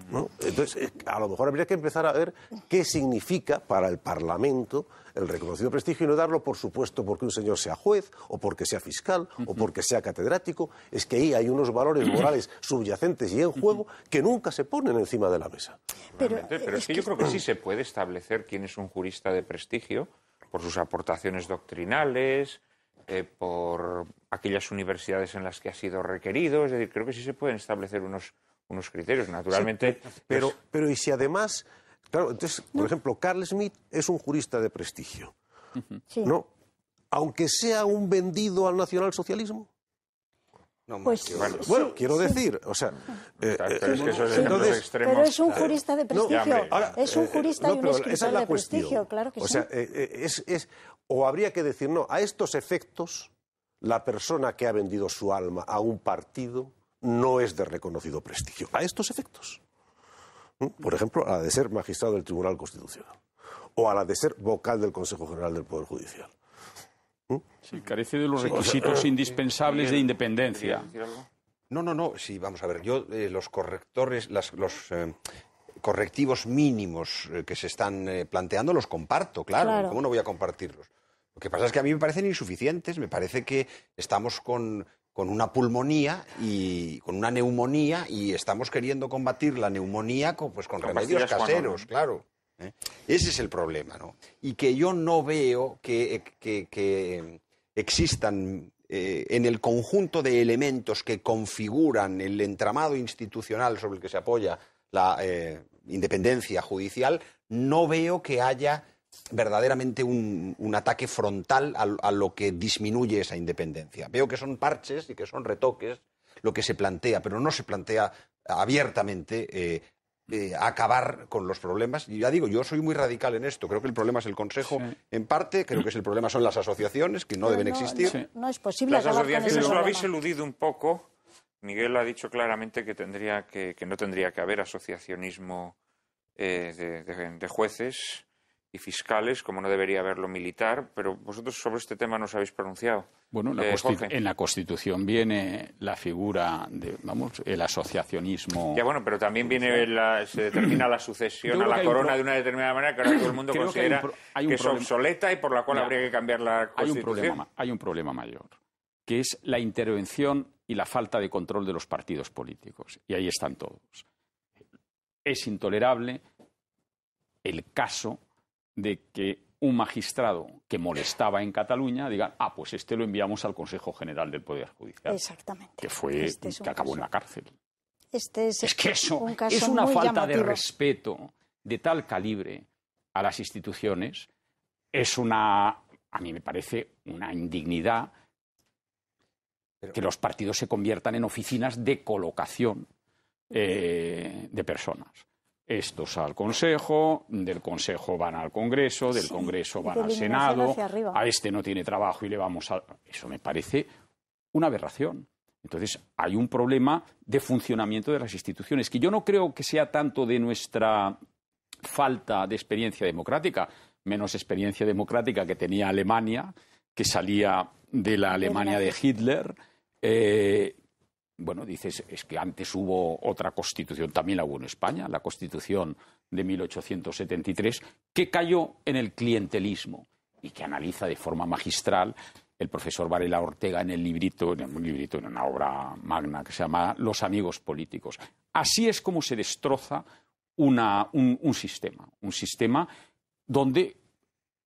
¿no? Entonces, a lo mejor habría que empezar a ver qué significa para el Parlamento el reconocido prestigio y no darlo, por supuesto, porque un señor sea juez, o porque sea fiscal, o porque sea catedrático. Es que ahí hay unos valores morales subyacentes y en juego que nunca se ponen encima de la mesa. Pero, es, que yo creo que sí se puede establecer quién es un jurista de prestigio por sus aportaciones doctrinales, eh, por aquellas universidades en las que ha sido requerido. Es decir, creo que sí se pueden establecer unos unos criterios, naturalmente. pero, pero y si además, claro, entonces, por ejemplo, Carl Smith es un jurista de prestigio, ¿no? Aunque sea un vendido al nacionalsocialismo. No, pues, bueno, quiero decir, o sea, pero ah, eh, eh, es que entonces, pero es un jurista de prestigio, es un eh, jurista y un escritor de prestigio, claro que o sí. Sea, es, es, o habría que decir no, a estos efectos, la persona que ha vendido su alma a un partido no es de reconocido prestigio a estos efectos. ¿Mm? Por ejemplo, a la de ser magistrado del Tribunal Constitucional o a la de ser vocal del Consejo General del Poder Judicial. ¿Mm? Sí, carece de los requisitos eh, indispensables de eh, independencia. No, no, no. Sí, vamos a ver. Yo, eh, los correctores, los correctivos mínimos que se están planteando los comparto, claro. ¿Cómo no voy a compartirlos? Lo que pasa es que a mí me parecen insuficientes, me parece que estamos con con una pulmonía y con una neumonía y estamos queriendo combatir la neumonía con, pues, con, remedios caseros, claro. ¿eh? Ese es el problema, ¿no? Y que yo no veo que, existan eh, en el conjunto de elementos que configuran el entramado institucional sobre el que se apoya la eh, independencia judicial, no veo que haya verdaderamente un, ataque frontal a, lo que disminuye esa independencia. Veo que son parches y que son retoques lo que se plantea, pero no se plantea abiertamente eh, eh, acabar con los problemas. Y ya digo, yo soy muy radical en esto. Creo que el problema es el Consejo en parte, creo que es el problema son las asociaciones, que no, deben existir. No, es posible. Las asociaciones lo habéis eludido un poco. Miguel ha dicho claramente que, tendría que, no tendría que haber asociacionismo eh, de, jueces y fiscales, como no debería haberlo militar, pero vosotros sobre este tema no os habéis pronunciado. Bueno, en la eh, Constitución viene la figura de, vamos, el asociacionismo. Ya bueno, pero también viene la, se determina la sucesión a la corona de una determinada manera que ahora todo el mundo considera que, es obsoleta y por la cual habría que cambiar la Constitución. Hay un, problema, hay un problema mayor, que es la intervención y la falta de control de los partidos políticos. Y ahí están todos. Es intolerable el caso de que un magistrado que molestaba en Cataluña diga, ah, pues este lo enviamos al Consejo General del Poder Judicial. Exactamente. Que fue, este que acabó en la cárcel. Este es, es que eso es una falta de respeto de tal calibre a las instituciones, es una, a mí me parece, una indignidad que los partidos se conviertan en oficinas de colocación eh, de personas estos al Consejo, del Consejo van al Congreso, del Congreso van al Senado, a este no tiene trabajo y le vamos a... Eso me parece una aberración. Entonces, hay un problema de funcionamiento de las instituciones, que yo no creo que sea tanto de nuestra falta de experiencia democrática, menos experiencia democrática que tenía Alemania, que salía de la Alemania de Hitler, eh, bueno, dices, es que antes hubo otra constitución, también la hubo en España, la constitución de 1873, que cayó en el clientelismo y que analiza de forma magistral el profesor Varela Ortega en el librito, en un librito, en una obra magna que se llama Los amigos políticos. Así es como se destroza una, un sistema, un sistema donde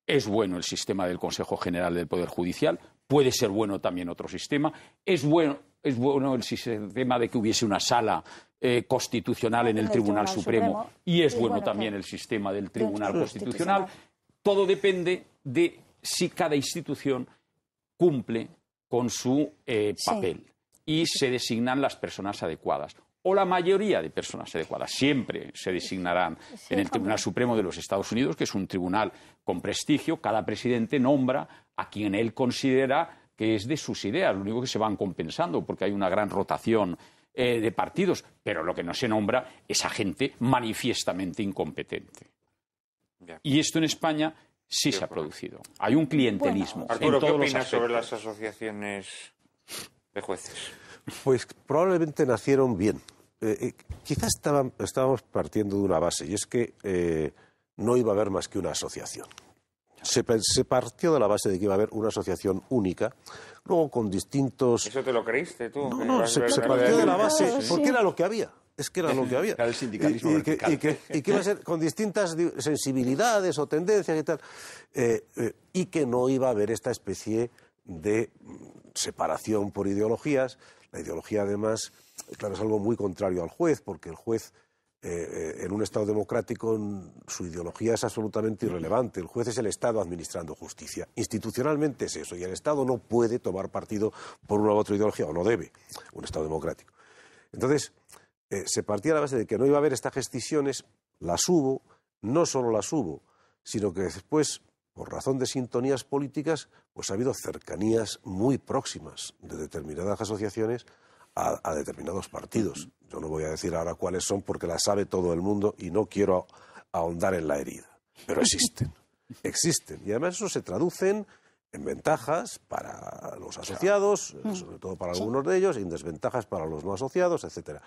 es bueno el sistema del Consejo General del Poder Judicial, puede ser bueno también otro sistema, es bueno es bueno el sistema de que hubiese una sala eh, constitucional en el, Tribunal, Supremo, y es bueno, también el sistema del Tribunal Constitucional. Todo depende de si cada institución cumple con su eh, papel y se designan las personas adecuadas o la mayoría de personas adecuadas. Siempre se designarán en el Tribunal Supremo de los Estados Unidos, que es un tribunal con prestigio. Cada presidente nombra a quien él considera que es de sus ideas. Lo único que se van compensando porque hay una gran rotación eh, de partidos, pero lo que no se nombra es a gente manifiestamente incompetente. Y esto en España sí se ha producido. Hay un clientelismo. ¿qué opinas sobre las asociaciones de jueces? Pues probablemente nacieron bien. Eh, eh, quizás estábamos partiendo de una base, y es que no iba a haber más que una asociación se, partió de la base de que iba a haber una asociación única, luego con distintos... ¿Eso te lo creíste tú? No, se, partió de la base porque era lo que había. Es que era lo que había. Era el sindicalismo y, que, iba a ser con distintas sensibilidades o tendencias y tal. Eh, eh, y que no iba a haber esta especie de separación por ideologías. La ideología, además, claro, es algo muy contrario al juez, porque el juez eh, eh, en un Estado democrático su ideología es absolutamente irrelevante. El juez es el Estado administrando justicia. Institucionalmente es eso, y el Estado no puede tomar partido por una u otra ideología, o no debe, un Estado democrático. Entonces, eh, se partía de la base de que no iba a haber estas gestiones, las hubo, no solo las hubo, sino que después, por razón de sintonías políticas, pues ha habido cercanías muy próximas de determinadas asociaciones a, determinados partidos. Yo no voy a decir ahora cuáles son porque la sabe todo el mundo y no quiero ahondar en la herida. Pero existen, existen. Y además eso se traducen en ventajas para los asociados, eh, mm. sobre todo para algunos de ellos, y en desventajas para los no asociados, etc.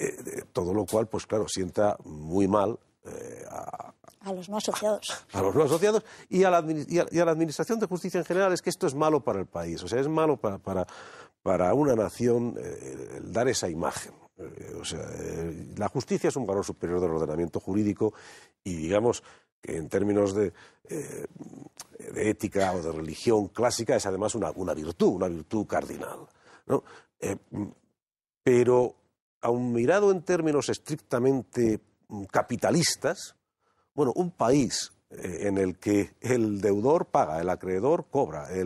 Eh, todo lo cual, pues claro, sienta muy mal eh, a, a, los no asociados. A, los no asociados y a, la, Administración de Justicia en general es que esto es malo para el país, o sea, es malo para, para una nación eh, el dar esa imagen. Eh, sea, eh, la justicia es un valor superior del ordenamiento jurídico y digamos que en términos de, ética o de religión clásica es además una, virtud, una virtud cardinal. pero aun mirado en términos estrictamente mm, capitalistas, bueno, un país eh, en el que el deudor paga, el acreedor cobra, eh,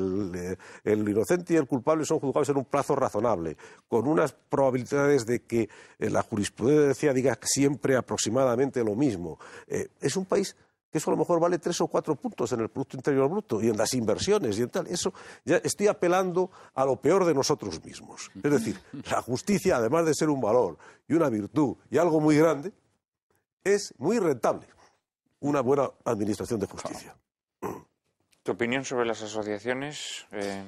el, inocente y el culpable son juzgados en un plazo razonable, con unas probabilidades de que eh, la jurisprudencia diga siempre aproximadamente lo mismo. es un país que eso a lo mejor vale tres o cuatro puntos en el Producto Interior Bruto y en las inversiones y en tal. Eso ya estoy apelando a lo peor de nosotros mismos. Es decir, la justicia, además de ser un valor y una virtud y algo muy grande, es muy rentable una buena administración de justicia. ¿Tu opinión sobre las asociaciones? Eh?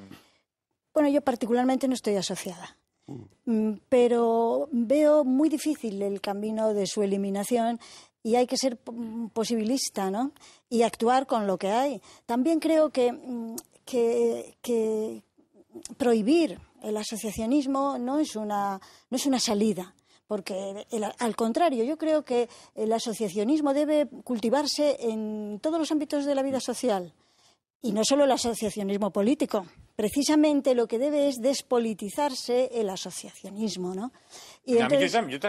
Bueno, yo particularmente no estoy asociada, mm. Mm, pero veo muy difícil el camino de su eliminación y hay que ser mm, posibilista, ¿no? Y actuar con lo que hay. También creo que, que prohibir el asociacionismo no es una, no es una salida porque al contrario, yo creo que el asociacionismo debe cultivarse en todos los ámbitos de la vida social y no solo el asociacionismo político. Precisamente lo que debe es despolitizarse el asociacionismo, ¿no? yo, también,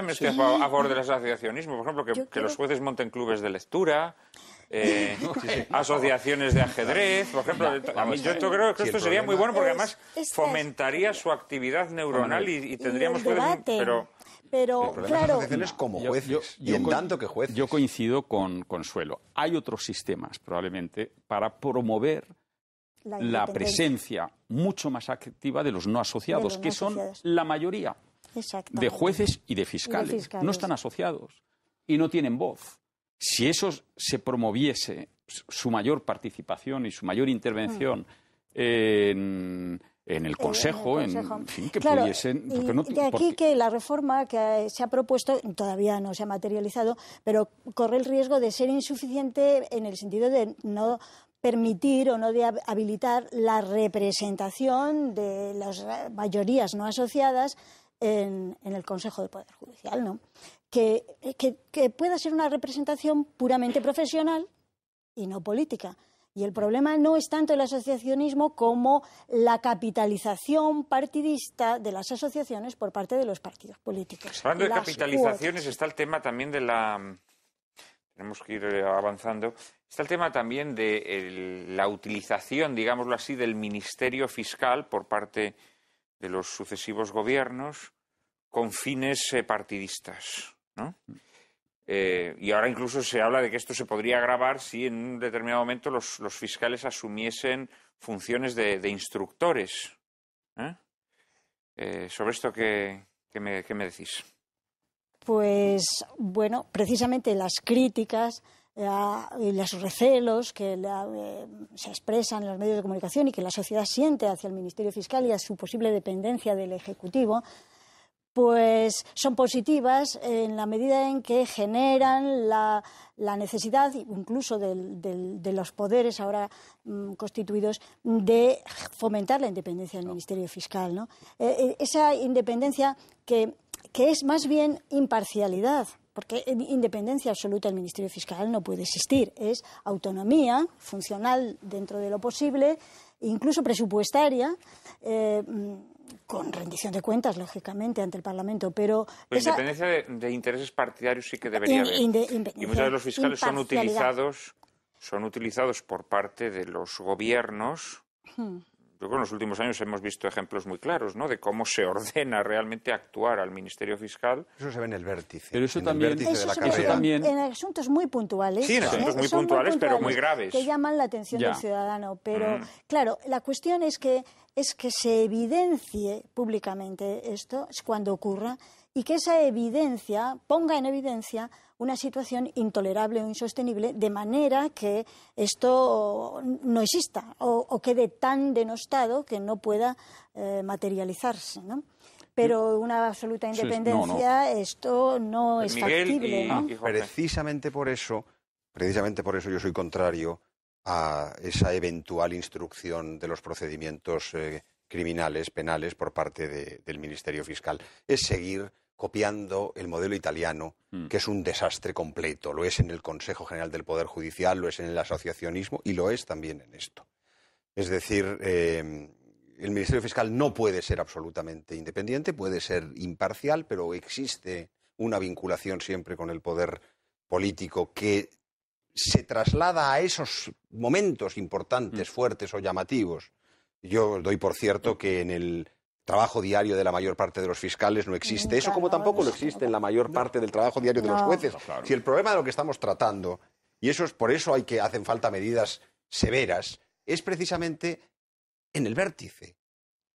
estoy a, favor, del asociacionismo, por ejemplo, que, los jueces monten clubes de lectura, eh, asociaciones de ajedrez, por ejemplo. yo creo que esto sería muy bueno porque además fomentaría su actividad neuronal y, tendríamos... pero pero, claro. como jueces, yo, y en tanto que jueces. Yo coincido con Consuelo. Hay otros sistemas, probablemente, para promover la, presencia mucho más activa de los no asociados, que son la mayoría de jueces y de, fiscales. No están asociados y no tienen voz. Si eso se promoviese, su mayor participación y su mayor intervención mm. en en el eh, Consejo, en, fin, que de aquí que la reforma que se ha propuesto todavía no se ha materializado, pero corre el riesgo de ser insuficiente en el sentido de no permitir o no de habilitar la representación de las mayorías no asociadas en, el Consejo de Poder Judicial, ¿no? Eh, que pueda ser una representación puramente profesional y no política y el problema no es tanto el asociacionismo como la capitalización partidista de las asociaciones por parte de los partidos políticos. Hablando de capitalizaciones, está el tema también de la. Tenemos que ir eh, avanzando. Está el tema también de la utilización, digámoslo así, del Ministerio Fiscal por parte de los sucesivos gobiernos con fines eh, partidistas. ¿no? Mm. Eh, y ahora incluso se habla de que esto se podría agravar si en un determinado momento los, fiscales asumiesen funciones de, instructores. ¿Eh? Eh, sobre esto, ¿qué, me, decís? Pues bueno, precisamente las críticas y los recelos que se expresan en los medios de comunicación y que la sociedad siente hacia el Ministerio Fiscal y a su posible dependencia del Ejecutivo pues son positivas en la medida en que generan la, necesidad, incluso de los poderes ahora mm, constituidos, de fomentar la independencia del Ministerio Fiscal. ¿no? Eh, eh, esa independencia que, es más bien imparcialidad, porque independencia absoluta del Ministerio Fiscal no puede existir. Es autonomía funcional dentro de lo posible, incluso presupuestaria, eh, mm, con rendición de cuentas, lógicamente, ante el Parlamento, pero... La independencia de, intereses partidarios sí que debería haber. y muchos de los fiscales son utilizados, son utilizados por parte de los gobiernos hmm creo que en los últimos años hemos visto ejemplos muy claros, ¿no? De cómo se ordena realmente actuar al Ministerio Fiscal. Eso se ve en el vértice. en también. En, asuntos muy puntuales. Sí, en ¿eh? asuntos muy, puntuales, pero muy graves. Que llaman la atención del ciudadano. Pero, mm. claro, la cuestión es que es que se evidencie públicamente esto, es cuando ocurra, y que esa evidencia ponga en evidencia una situación intolerable o insostenible, de manera que esto no exista o, quede tan denostado que no pueda eh, materializarse. Pero una absoluta independencia, esto no pues es factible. precisamente por eso, precisamente por eso yo soy contrario a esa eventual instrucción de los procedimientos eh, criminales, penales, por parte del Ministerio Fiscal. Es seguir copiando el modelo italiano, hmm. que es un desastre completo. Lo es en el Consejo General del Poder Judicial, lo es en el asociacionismo y lo es también en esto. Es decir, eh, el Ministerio Fiscal no puede ser absolutamente independiente, puede ser imparcial, pero existe una vinculación siempre con el poder político que se traslada a esos momentos importantes, hmm. fuertes o llamativos. Yo doy por cierto hmm. que en el trabajo diario de la mayor parte de los fiscales no existe. Eso como tampoco lo existe en la mayor parte del trabajo diario de los jueces. Si el problema de lo que estamos tratando, y eso es por eso hay que hacen falta medidas severas, es precisamente en el vértice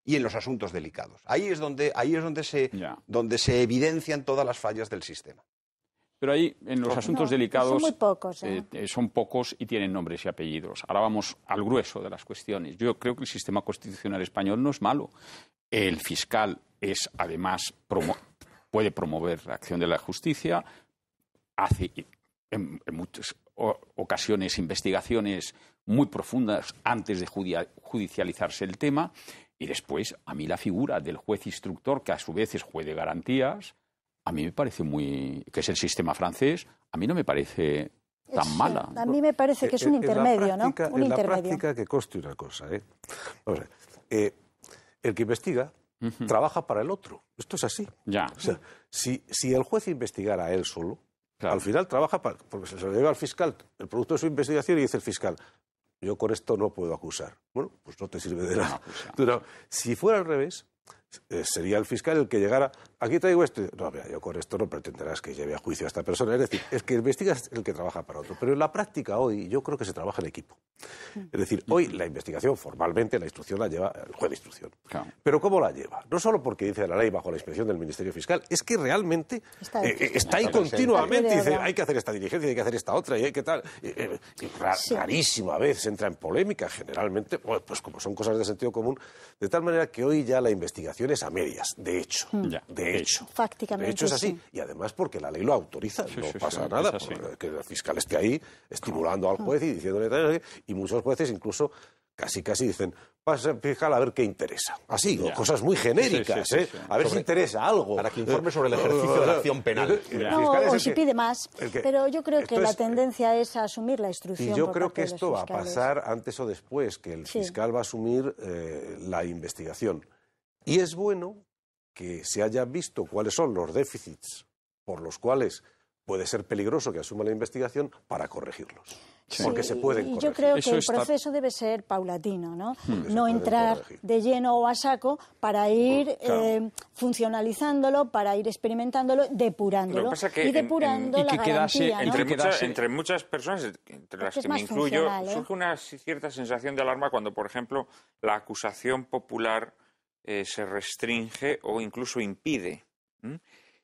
y en los asuntos delicados. Ahí es donde, ahí es donde se, donde se evidencian todas las fallas del sistema. Pero ahí, en los asuntos delicados, muy pocos, ¿eh? Eh, eh, son pocos y tienen nombres y apellidos. Ahora vamos al grueso de las cuestiones. Yo creo que el sistema constitucional español no es malo. El fiscal es, además, puede promover la acción de la justicia, hace en, muchas ocasiones investigaciones muy profundas antes de judicializarse el tema. Y después, a mí la figura del juez instructor, que a su vez es juez de garantías, a mí me parece muy. que es el sistema francés, a mí no me parece tan mala. A mí me parece que es un eh, eh, intermedio, ¿no? Un intermedio. la práctica que coste una cosa, ¿eh? eh el que investiga trabaja para el otro. Esto es así. O sea, si, si el juez investigara a él solo, al final trabaja para, porque se lo lleva al fiscal el producto de su investigación y dice el fiscal, yo con esto no puedo acusar. Bueno, pues no te sirve de nada. Pues si fuera al revés, eh, sería el fiscal el que llegara, aquí traigo esto, no, mira, yo con esto no pretenderás que lleve a juicio a esta persona, es decir, es que investigas el que trabaja para otro, pero en la práctica hoy yo creo que se trabaja en equipo. Es decir, mm. hoy la investigación formalmente, la instrucción la lleva el juez de instrucción. Pero ¿cómo la lleva? No solo porque dice la ley bajo la inspección del Ministerio Fiscal, es que realmente está, eh, ahí continuamente, dice, hay que hacer esta diligencia, hay que hacer esta otra, y hay que tal. Eh, y Rarísima vez entra en polémica, generalmente, pues como son cosas de sentido común, de tal manera que hoy ya la investigación a medias, de hecho, hmm. de, hecho. De hecho es así. Y además porque la ley lo autoriza, no pasa nada, que el fiscal esté ahí estimulando al juez y hmm. diciéndole, y muchos jueces incluso casi casi dicen, pasa a fiscal a ver qué interesa. Así, cosas muy genéricas, ¿eh? A ver si interesa algo. Para que informe sobre el ejercicio de la acción penal. No, o si pide más. pero yo creo que la tendencia es a asumir la instrucción. yo creo que esto va a pasar antes o después, que el fiscal va a asumir eh, la investigación. Y es bueno que se haya visto cuáles son los déficits por los cuales puede ser peligroso que asuma la investigación para corregirlos. Porque se pueden Yo creo que el proceso debe ser paulatino, ¿no? Hmm. entrar de lleno o a saco para ir eh, funcionalizándolo, para ir experimentándolo, depurándolo. y depurando que la quedase, garantía, entre, muchas, personas, entre las que me incluyo, ¿eh? surge una cierta sensación de alarma cuando, por ejemplo, la acusación popular eh, se restringe o incluso impide.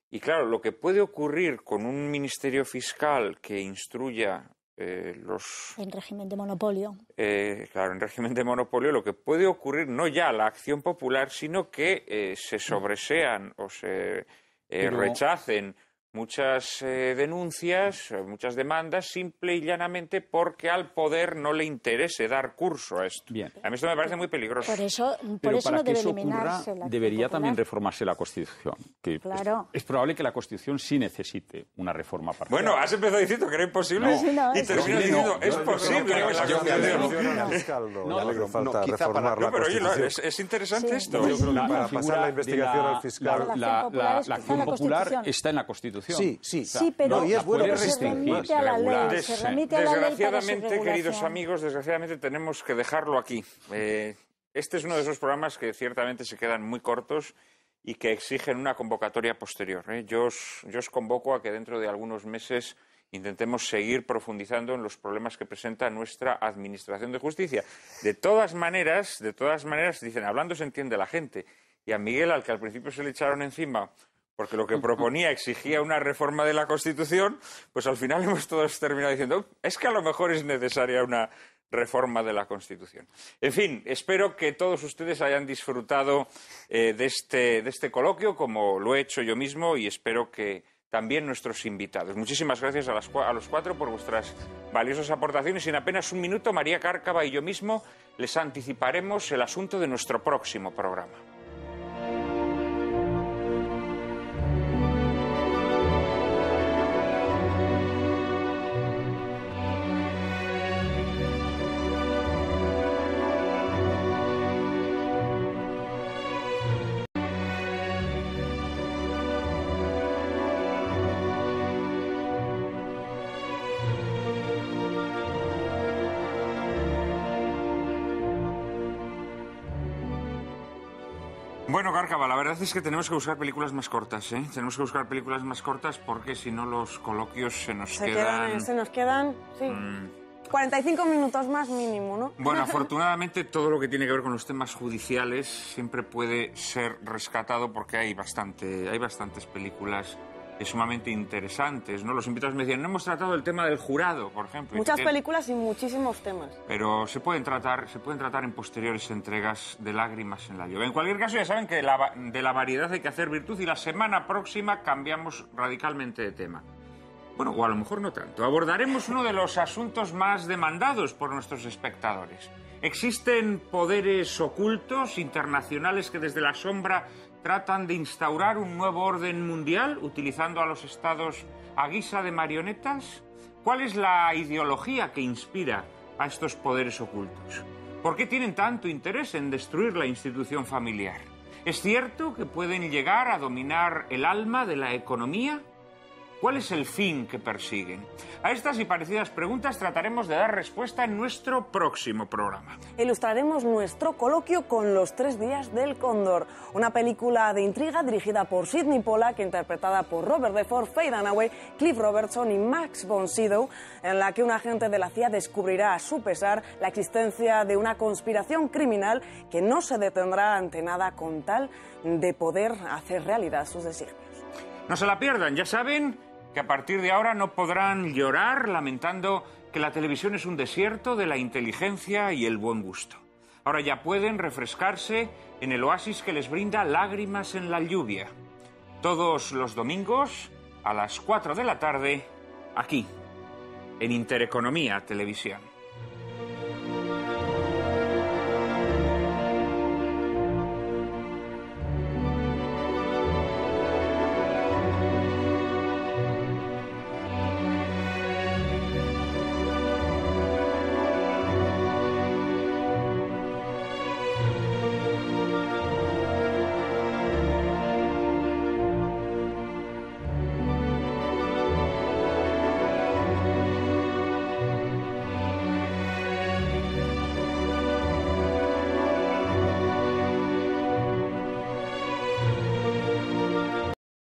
Y claro, lo que puede ocurrir con un ministerio fiscal que instruya eh, los... En régimen de monopolio. Eh, claro, en régimen de monopolio lo que puede ocurrir no ya la acción popular, sino que se mm. sobresean o se rechacen muchas eh, denuncias, eh, muchas demandas, simple y llanamente porque al poder no le interese dar curso a esto. A mí esto me parece muy peligroso. Por eso, por eso no debe eso debería también reformarse la Constitución. claro. es, probable que la Constitución sí necesite una reforma parcial. Bueno, has empezado diciendo que era imposible no. no, y terminas diciendo no. es yo, posible que la Constitución... No, falta reformar la Constitución. es, interesante esto. para pasar la investigación al fiscal... La, popular está en la Constitución. Sí, sí. pero, no, es bueno se remite a la ley. desgraciadamente, queridos amigos, desgraciadamente tenemos que dejarlo aquí. Eh, este es uno de esos programas que ciertamente se quedan muy cortos y que exigen una convocatoria posterior. ¿eh? Yo, os, convoco a que dentro de algunos meses intentemos seguir profundizando en los problemas que presenta nuestra administración de justicia. De todas maneras, de todas maneras, dicen, hablando se entiende la gente. Y a Miguel, al que al principio se le echaron encima porque lo que proponía exigía una reforma de la Constitución, pues al final hemos todos terminado diciendo, es que a lo mejor es necesaria una reforma de la Constitución. En fin, espero que todos ustedes hayan disfrutado eh, de, este, de este coloquio, como lo he hecho yo mismo, y espero que también nuestros invitados. Muchísimas gracias a, a, los cuatro por vuestras valiosas aportaciones. Y En apenas un minuto, María Cárcava y yo mismo les anticiparemos el asunto de nuestro próximo programa. la verdad es que tenemos que buscar películas más cortas, ¿eh? Tenemos que buscar películas más cortas porque si no los coloquios se nos quedan... Se nos quedan, sí. 45 mm. minutos más mínimo, ¿no? Bueno, afortunadamente todo lo que tiene que ver con los temas judiciales siempre puede ser rescatado porque hay, bastante, hay bastantes películas sumamente interesantes. ¿no? Los invitados me decían, no hemos tratado el tema del jurado, por ejemplo. Muchas películas y muchísimos temas. Pero se pueden, tratar, se pueden tratar en posteriores entregas de Lágrimas en la lluvia. En cualquier caso, ya saben que la, de la variedad hay que hacer virtud y la semana próxima cambiamos radicalmente de tema. Bueno, o a lo mejor no tanto. Abordaremos uno de los asuntos más demandados por nuestros espectadores. Existen poderes ocultos internacionales que desde la sombra tratan de instaurar un nuevo orden mundial utilizando a los estados a guisa de marionetas? ¿Cuál es la ideología que inspira a estos poderes ocultos? ¿Por qué tienen tanto interés en destruir la institución familiar? ¿Es cierto que pueden llegar a dominar el alma de la economía? ¿Cuál es el fin que persiguen? A estas y parecidas preguntas trataremos de dar respuesta en nuestro próximo programa. Ilustraremos nuestro coloquio con Los Tres Días del Cóndor, una película de intriga dirigida por Sidney Pollack, interpretada por Robert for Faye Dunaway, Cliff Robertson y Max von Sydow, en la que un agente de la CIA descubrirá a su pesar la existencia de una conspiración criminal que no se detendrá ante nada con tal de poder hacer realidad sus designios. No se la pierdan, ya saben, a partir de ahora no podrán llorar lamentando que la televisión es un desierto de la inteligencia y el buen gusto. Ahora ya pueden refrescarse en el oasis que les brinda lágrimas en la lluvia. Todos los domingos a las 4 de la tarde, aquí, en Intereconomía Televisión.